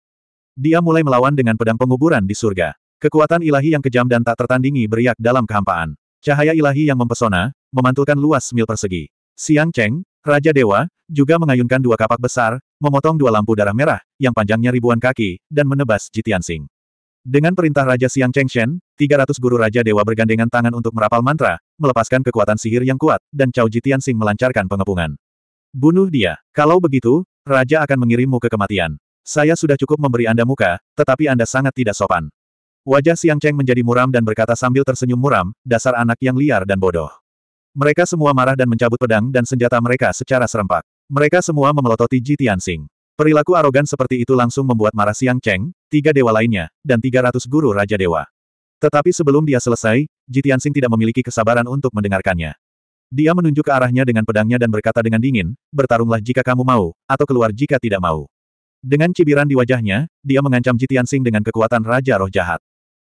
Dia mulai melawan dengan pedang penguburan di surga. Kekuatan ilahi yang kejam dan tak tertandingi beriak dalam kehampaan. Cahaya ilahi yang mempesona, memantulkan luas mil persegi. Siang Cheng, Raja Dewa, juga mengayunkan dua kapak besar, memotong dua lampu darah merah, yang panjangnya ribuan kaki, dan menebas Jitian Sing. Dengan perintah Raja Siang Cheng Shen, 300 guru Raja Dewa bergandengan tangan untuk merapal mantra, melepaskan kekuatan sihir yang kuat, dan Cao Jitian Sing melancarkan pengepungan. Bunuh dia. Kalau begitu, Raja akan mengirimmu ke kematian. Saya sudah cukup memberi Anda muka, tetapi Anda sangat tidak sopan. Wajah Siang Cheng menjadi muram dan berkata sambil tersenyum muram, dasar anak yang liar dan bodoh. Mereka semua marah dan mencabut pedang dan senjata mereka secara serempak. Mereka semua memelototi Ji Tianxing. Perilaku arogan seperti itu langsung membuat marah Siang Cheng, tiga dewa lainnya, dan tiga ratus guru Raja Dewa. Tetapi sebelum dia selesai, Ji Tianxing tidak memiliki kesabaran untuk mendengarkannya. Dia menunjuk ke arahnya dengan pedangnya dan berkata dengan dingin, bertarunglah jika kamu mau, atau keluar jika tidak mau. Dengan cibiran di wajahnya, dia mengancam Jitian Sing dengan kekuatan Raja Roh Jahat.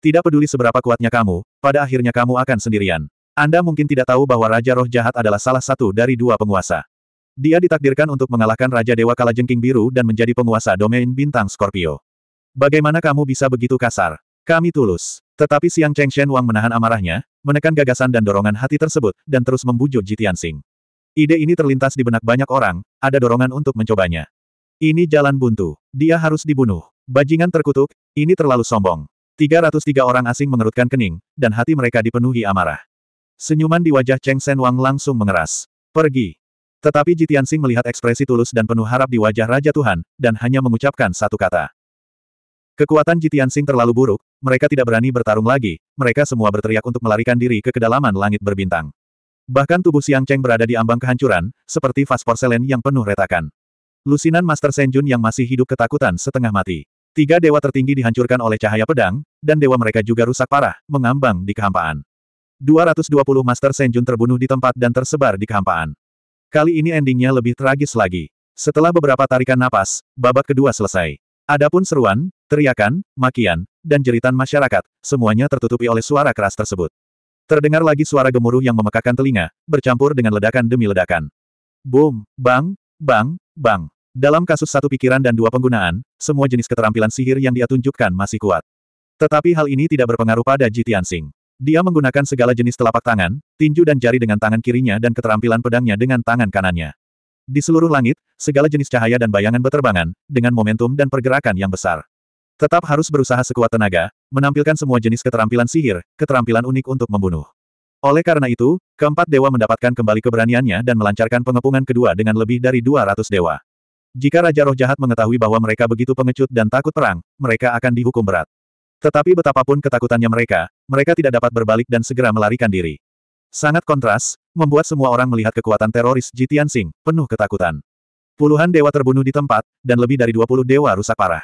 Tidak peduli seberapa kuatnya kamu, pada akhirnya kamu akan sendirian. Anda mungkin tidak tahu bahwa Raja Roh Jahat adalah salah satu dari dua penguasa. Dia ditakdirkan untuk mengalahkan Raja Dewa Kalajengking Biru dan menjadi penguasa domain bintang Scorpio. Bagaimana kamu bisa begitu kasar? Kami tulus. Tetapi Siang Cheng Shen Wang menahan amarahnya, menekan gagasan dan dorongan hati tersebut, dan terus membujuk Jitian Sing. Ide ini terlintas di benak banyak orang, ada dorongan untuk mencobanya. Ini jalan buntu. Dia harus dibunuh. Bajingan terkutuk, ini terlalu sombong. 303 orang asing mengerutkan kening, dan hati mereka dipenuhi amarah. Senyuman di wajah Cheng Sen Wang langsung mengeras. Pergi. Tetapi Jitian Sing melihat ekspresi tulus dan penuh harap di wajah Raja Tuhan, dan hanya mengucapkan satu kata. Kekuatan Jitian Sing terlalu buruk, mereka tidak berani bertarung lagi, mereka semua berteriak untuk melarikan diri ke kedalaman langit berbintang. Bahkan tubuh Siang Cheng berada di ambang kehancuran, seperti vas porselen yang penuh retakan. Lusinan Master Senjun yang masih hidup ketakutan setengah mati. Tiga dewa tertinggi dihancurkan oleh cahaya pedang, dan dewa mereka juga rusak parah, mengambang di kehampaan. 220 Master Senjun terbunuh di tempat dan tersebar di kehampaan. Kali ini endingnya lebih tragis lagi. Setelah beberapa tarikan napas, babak kedua selesai. Adapun seruan, teriakan, makian, dan jeritan masyarakat, semuanya tertutupi oleh suara keras tersebut. Terdengar lagi suara gemuruh yang memekakan telinga, bercampur dengan ledakan demi ledakan. Boom, bang, bang, Bang! Dalam kasus satu pikiran dan dua penggunaan, semua jenis keterampilan sihir yang dia tunjukkan masih kuat. Tetapi hal ini tidak berpengaruh pada Ji Tianxing. Dia menggunakan segala jenis telapak tangan, tinju dan jari dengan tangan kirinya dan keterampilan pedangnya dengan tangan kanannya. Di seluruh langit, segala jenis cahaya dan bayangan berterbangan, dengan momentum dan pergerakan yang besar. Tetap harus berusaha sekuat tenaga, menampilkan semua jenis keterampilan sihir, keterampilan unik untuk membunuh. Oleh karena itu, keempat dewa mendapatkan kembali keberaniannya dan melancarkan pengepungan kedua dengan lebih dari 200 dewa. Jika Raja Roh Jahat mengetahui bahwa mereka begitu pengecut dan takut perang, mereka akan dihukum berat. Tetapi betapapun ketakutannya mereka, mereka tidak dapat berbalik dan segera melarikan diri. Sangat kontras, membuat semua orang melihat kekuatan teroris Jitian Sing, penuh ketakutan. Puluhan dewa terbunuh di tempat, dan lebih dari 20 dewa rusak parah.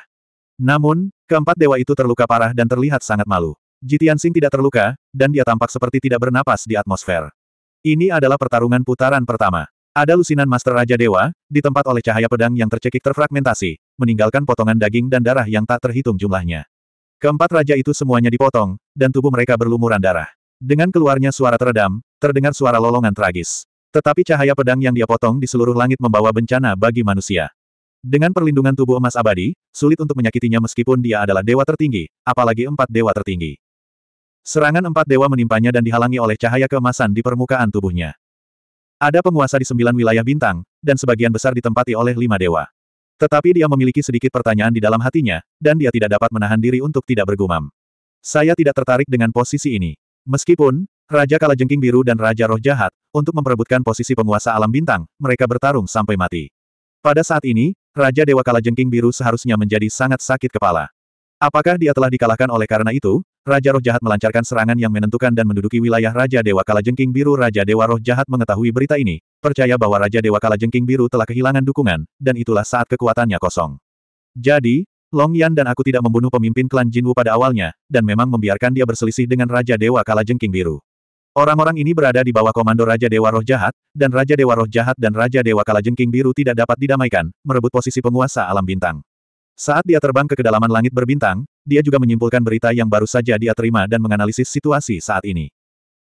Namun, keempat dewa itu terluka parah dan terlihat sangat malu. Jitian Sing tidak terluka, dan dia tampak seperti tidak bernapas di atmosfer. Ini adalah pertarungan putaran pertama. Ada lusinan Master Raja Dewa, ditempat oleh cahaya pedang yang tercekik terfragmentasi, meninggalkan potongan daging dan darah yang tak terhitung jumlahnya. Keempat raja itu semuanya dipotong, dan tubuh mereka berlumuran darah. Dengan keluarnya suara teredam, terdengar suara lolongan tragis. Tetapi cahaya pedang yang dia potong di seluruh langit membawa bencana bagi manusia. Dengan perlindungan tubuh emas abadi, sulit untuk menyakitinya meskipun dia adalah dewa tertinggi, apalagi empat dewa tertinggi. Serangan empat dewa menimpanya dan dihalangi oleh cahaya keemasan di permukaan tubuhnya. Ada penguasa di sembilan wilayah bintang, dan sebagian besar ditempati oleh lima dewa. Tetapi dia memiliki sedikit pertanyaan di dalam hatinya, dan dia tidak dapat menahan diri untuk tidak bergumam. Saya tidak tertarik dengan posisi ini. Meskipun, Raja Kalajengking Biru dan Raja Roh Jahat, untuk memperebutkan posisi penguasa alam bintang, mereka bertarung sampai mati. Pada saat ini, Raja Dewa Kalajengking Biru seharusnya menjadi sangat sakit kepala. Apakah dia telah dikalahkan oleh karena itu, Raja Roh Jahat melancarkan serangan yang menentukan dan menduduki wilayah Raja Dewa Kalajengking Biru. Raja Dewa Roh Jahat mengetahui berita ini, percaya bahwa Raja Dewa Kalajengking Biru telah kehilangan dukungan, dan itulah saat kekuatannya kosong. Jadi, Long Yan dan aku tidak membunuh pemimpin klan Jinwu pada awalnya, dan memang membiarkan dia berselisih dengan Raja Dewa Kalajengking Biru. Orang-orang ini berada di bawah komando Raja Dewa Roh Jahat, dan Raja Dewa Roh Jahat dan Raja Dewa Kalajengking Biru tidak dapat didamaikan, merebut posisi penguasa alam bintang. Saat dia terbang ke kedalaman langit berbintang, dia juga menyimpulkan berita yang baru saja dia terima dan menganalisis situasi saat ini.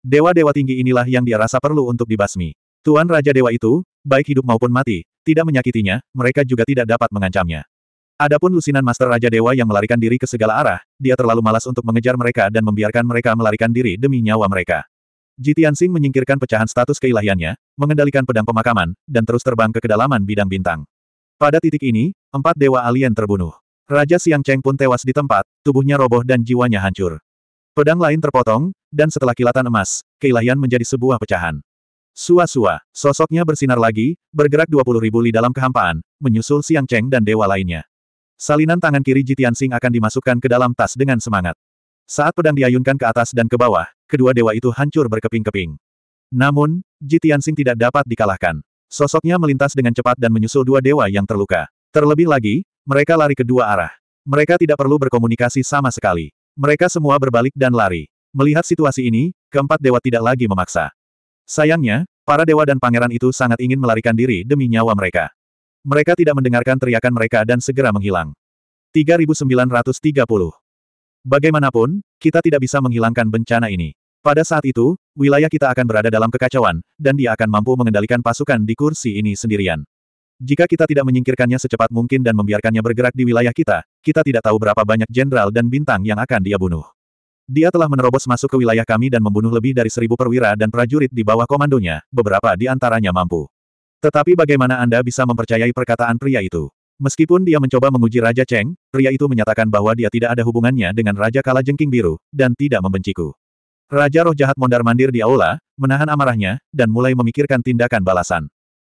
Dewa-dewa tinggi inilah yang dia rasa perlu untuk dibasmi. Tuan Raja Dewa itu, baik hidup maupun mati, tidak menyakitinya, mereka juga tidak dapat mengancamnya. Adapun lusinan Master Raja Dewa yang melarikan diri ke segala arah, dia terlalu malas untuk mengejar mereka dan membiarkan mereka melarikan diri demi nyawa mereka. Jitian Sing menyingkirkan pecahan status keilahiannya, mengendalikan pedang pemakaman, dan terus terbang ke kedalaman bidang bintang. Pada titik ini, empat dewa alien terbunuh. Raja Siang Cheng pun tewas di tempat, tubuhnya roboh dan jiwanya hancur. Pedang lain terpotong, dan setelah kilatan emas, keilahian menjadi sebuah pecahan. Sua-sua, sosoknya bersinar lagi, bergerak puluh ribu li dalam kehampaan, menyusul Siang Cheng dan dewa lainnya. Salinan tangan kiri Jitian Sing akan dimasukkan ke dalam tas dengan semangat. Saat pedang diayunkan ke atas dan ke bawah, kedua dewa itu hancur berkeping-keping. Namun, Jitian Sing tidak dapat dikalahkan. Sosoknya melintas dengan cepat dan menyusul dua dewa yang terluka. Terlebih lagi, mereka lari ke dua arah. Mereka tidak perlu berkomunikasi sama sekali. Mereka semua berbalik dan lari. Melihat situasi ini, keempat dewa tidak lagi memaksa. Sayangnya, para dewa dan pangeran itu sangat ingin melarikan diri demi nyawa mereka. Mereka tidak mendengarkan teriakan mereka dan segera menghilang. 3930. Bagaimanapun, kita tidak bisa menghilangkan bencana ini. Pada saat itu, wilayah kita akan berada dalam kekacauan, dan dia akan mampu mengendalikan pasukan di kursi ini sendirian. Jika kita tidak menyingkirkannya secepat mungkin dan membiarkannya bergerak di wilayah kita, kita tidak tahu berapa banyak jenderal dan bintang yang akan dia bunuh. Dia telah menerobos masuk ke wilayah kami dan membunuh lebih dari seribu perwira dan prajurit di bawah komandonya, beberapa di antaranya mampu. Tetapi bagaimana Anda bisa mempercayai perkataan pria itu? Meskipun dia mencoba menguji Raja Cheng, pria itu menyatakan bahwa dia tidak ada hubungannya dengan Raja Kala Jengking Biru, dan tidak membenciku. Raja roh jahat mondar-mandir di aula, menahan amarahnya, dan mulai memikirkan tindakan balasan.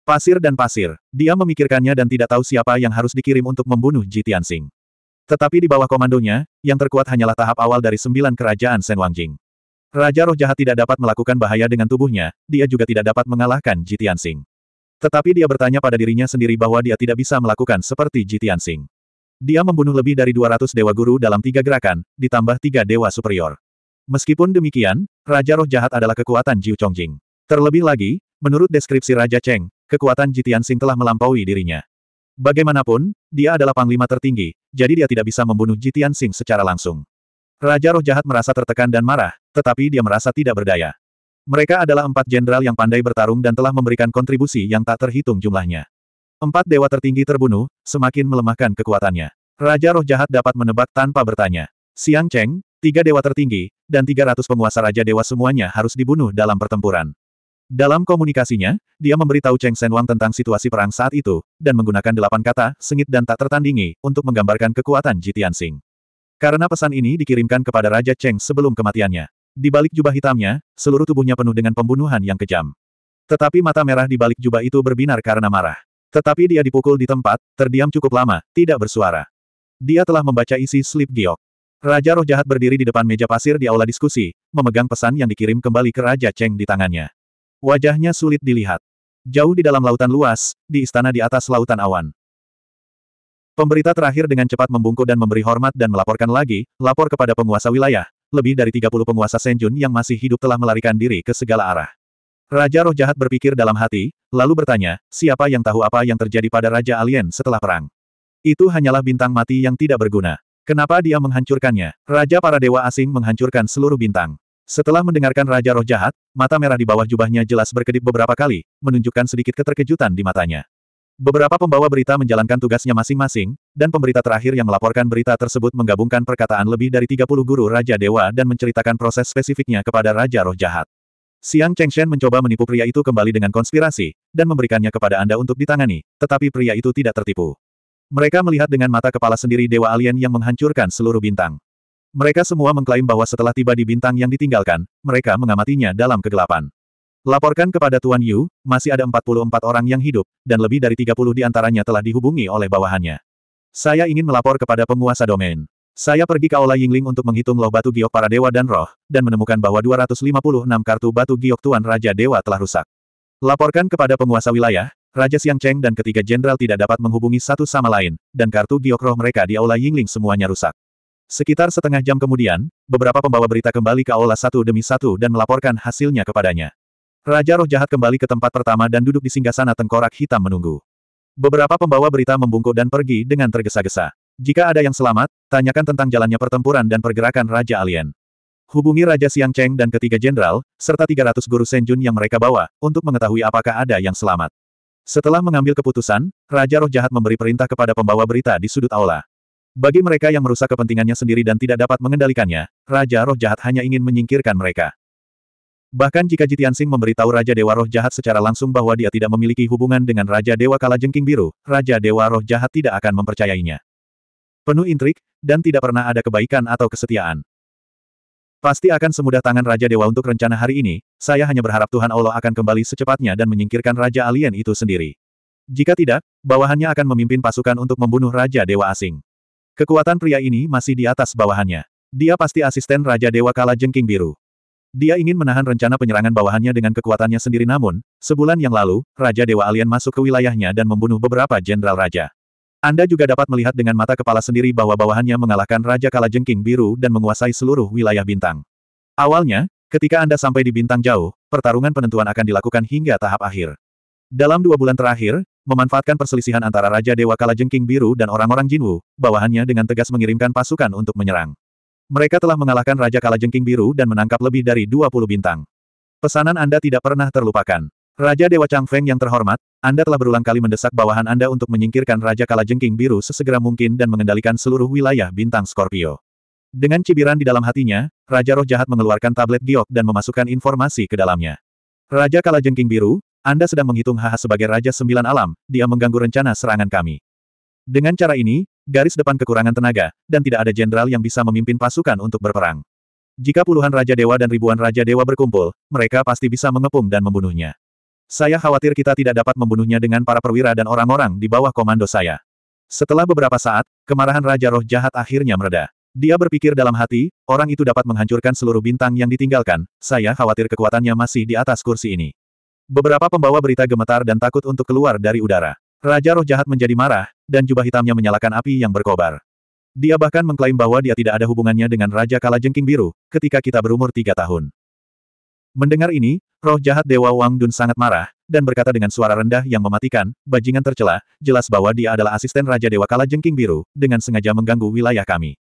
Pasir dan pasir. Dia memikirkannya dan tidak tahu siapa yang harus dikirim untuk membunuh Ji Tianxing. Tetapi di bawah komandonya, yang terkuat hanyalah tahap awal dari sembilan kerajaan Sen Wangjing. Raja roh jahat tidak dapat melakukan bahaya dengan tubuhnya, dia juga tidak dapat mengalahkan Ji Tianxing. Tetapi dia bertanya pada dirinya sendiri bahwa dia tidak bisa melakukan seperti Ji Tianxing. Dia membunuh lebih dari 200 dewa guru dalam tiga gerakan, ditambah tiga dewa superior. Meskipun demikian, Raja Roh Jahat adalah kekuatan Jiu Chongjing. Terlebih lagi, menurut deskripsi Raja Cheng, kekuatan Jitian Sing telah melampaui dirinya. Bagaimanapun, dia adalah panglima tertinggi, jadi dia tidak bisa membunuh Jitian Sing secara langsung. Raja roh jahat merasa tertekan dan marah, tetapi dia merasa tidak berdaya. Mereka adalah empat jenderal yang pandai bertarung dan telah memberikan kontribusi yang tak terhitung jumlahnya. Empat dewa tertinggi terbunuh, semakin melemahkan kekuatannya. Raja roh jahat dapat menebak tanpa bertanya. Siang Cheng, tiga dewa tertinggi, dan tiga ratus penguasa Raja Dewa semuanya harus dibunuh dalam pertempuran. Dalam komunikasinya, dia memberitahu Cheng Sen Wang tentang situasi perang saat itu, dan menggunakan delapan kata, sengit dan tak tertandingi, untuk menggambarkan kekuatan Jitian Sing. Karena pesan ini dikirimkan kepada Raja Cheng sebelum kematiannya. Di balik jubah hitamnya, seluruh tubuhnya penuh dengan pembunuhan yang kejam. Tetapi mata merah di balik jubah itu berbinar karena marah. Tetapi dia dipukul di tempat, terdiam cukup lama, tidak bersuara. Dia telah membaca isi slip giok. Raja roh jahat berdiri di depan meja pasir di aula diskusi, memegang pesan yang dikirim kembali ke Raja Cheng di tangannya. Wajahnya sulit dilihat. Jauh di dalam lautan luas, di istana di atas lautan awan. Pemberita terakhir dengan cepat membungkuk dan memberi hormat dan melaporkan lagi, lapor kepada penguasa wilayah, lebih dari 30 penguasa Senjun yang masih hidup telah melarikan diri ke segala arah. Raja roh jahat berpikir dalam hati, lalu bertanya, siapa yang tahu apa yang terjadi pada Raja Alien setelah perang? Itu hanyalah bintang mati yang tidak berguna. Kenapa dia menghancurkannya? Raja para dewa asing menghancurkan seluruh bintang. Setelah mendengarkan Raja Roh Jahat, mata merah di bawah jubahnya jelas berkedip beberapa kali, menunjukkan sedikit keterkejutan di matanya. Beberapa pembawa berita menjalankan tugasnya masing-masing, dan pemberita terakhir yang melaporkan berita tersebut menggabungkan perkataan lebih dari 30 guru Raja Dewa dan menceritakan proses spesifiknya kepada Raja Roh Jahat. Siang Cheng Shen mencoba menipu pria itu kembali dengan konspirasi, dan memberikannya kepada Anda untuk ditangani, tetapi pria itu tidak tertipu. Mereka melihat dengan mata kepala sendiri Dewa Alien yang menghancurkan seluruh bintang. Mereka semua mengklaim bahwa setelah tiba di bintang yang ditinggalkan, mereka mengamatinya dalam kegelapan. Laporkan kepada Tuan Yu, masih ada 44 orang yang hidup, dan lebih dari 30 di antaranya telah dihubungi oleh bawahannya. Saya ingin melapor kepada penguasa domain. Saya pergi ke Aula Yingling untuk menghitung loh batu giok para dewa dan roh, dan menemukan bahwa 256 kartu batu giok Tuan Raja Dewa telah rusak. Laporkan kepada penguasa wilayah, Raja Siang Cheng dan ketiga jenderal tidak dapat menghubungi satu sama lain, dan kartu giok roh mereka di Aula Yingling semuanya rusak. Sekitar setengah jam kemudian, beberapa pembawa berita kembali ke aula satu demi satu dan melaporkan hasilnya kepadanya. Raja roh jahat kembali ke tempat pertama dan duduk di sana tengkorak hitam menunggu. Beberapa pembawa berita membungkuk dan pergi dengan tergesa-gesa. Jika ada yang selamat, tanyakan tentang jalannya pertempuran dan pergerakan Raja Alien. Hubungi Raja Siang Cheng dan ketiga jenderal, serta 300 guru Senjun yang mereka bawa, untuk mengetahui apakah ada yang selamat. Setelah mengambil keputusan, Raja Roh Jahat memberi perintah kepada pembawa berita di sudut aula. Bagi mereka yang merusak kepentingannya sendiri dan tidak dapat mengendalikannya, Raja Roh Jahat hanya ingin menyingkirkan mereka. Bahkan jika Jitian Sing memberitahu Raja Dewa Roh Jahat secara langsung bahwa dia tidak memiliki hubungan dengan Raja Dewa Kala Jengking Biru, Raja Dewa Roh Jahat tidak akan mempercayainya. Penuh intrik, dan tidak pernah ada kebaikan atau kesetiaan. Pasti akan semudah tangan Raja Dewa untuk rencana hari ini, saya hanya berharap Tuhan Allah akan kembali secepatnya dan menyingkirkan Raja Alien itu sendiri. Jika tidak, bawahannya akan memimpin pasukan untuk membunuh Raja Dewa Asing. Kekuatan pria ini masih di atas bawahannya. Dia pasti asisten Raja Dewa Kala Jengking Biru. Dia ingin menahan rencana penyerangan bawahannya dengan kekuatannya sendiri namun, sebulan yang lalu, Raja Dewa Alien masuk ke wilayahnya dan membunuh beberapa jenderal raja. Anda juga dapat melihat dengan mata kepala sendiri bahwa bawahannya mengalahkan Raja Kala Jengking Biru dan menguasai seluruh wilayah bintang. Awalnya, ketika Anda sampai di bintang jauh, pertarungan penentuan akan dilakukan hingga tahap akhir. Dalam dua bulan terakhir, memanfaatkan perselisihan antara Raja Dewa Kalajengking Biru dan orang-orang Jinwu, bawahannya dengan tegas mengirimkan pasukan untuk menyerang. Mereka telah mengalahkan Raja Kalajengking Biru dan menangkap lebih dari 20 bintang. Pesanan Anda tidak pernah terlupakan. Raja Dewa Chang Feng yang terhormat, Anda telah berulang kali mendesak bawahan Anda untuk menyingkirkan Raja Kalajengking Biru sesegera mungkin dan mengendalikan seluruh wilayah bintang Scorpio. Dengan cibiran di dalam hatinya, Raja Roh Jahat mengeluarkan tablet giok dan memasukkan informasi ke dalamnya. Raja Kalajengking Biru, anda sedang menghitung Haha sebagai Raja Sembilan Alam, dia mengganggu rencana serangan kami. Dengan cara ini, garis depan kekurangan tenaga, dan tidak ada jenderal yang bisa memimpin pasukan untuk berperang. Jika puluhan Raja Dewa dan ribuan Raja Dewa berkumpul, mereka pasti bisa mengepung dan membunuhnya. Saya khawatir kita tidak dapat membunuhnya dengan para perwira dan orang-orang di bawah komando saya. Setelah beberapa saat, kemarahan Raja Roh Jahat akhirnya mereda. Dia berpikir dalam hati, orang itu dapat menghancurkan seluruh bintang yang ditinggalkan, saya khawatir kekuatannya masih di atas kursi ini. Beberapa pembawa berita gemetar dan takut untuk keluar dari udara. Raja roh jahat menjadi marah, dan jubah hitamnya menyalakan api yang berkobar. Dia bahkan mengklaim bahwa dia tidak ada hubungannya dengan Raja Kala Jengking Biru, ketika kita berumur tiga tahun. Mendengar ini, roh jahat Dewa Wang Dun sangat marah, dan berkata dengan suara rendah yang mematikan, bajingan tercela, jelas bahwa dia adalah asisten Raja Dewa Kala Jengking Biru, dengan sengaja mengganggu wilayah kami.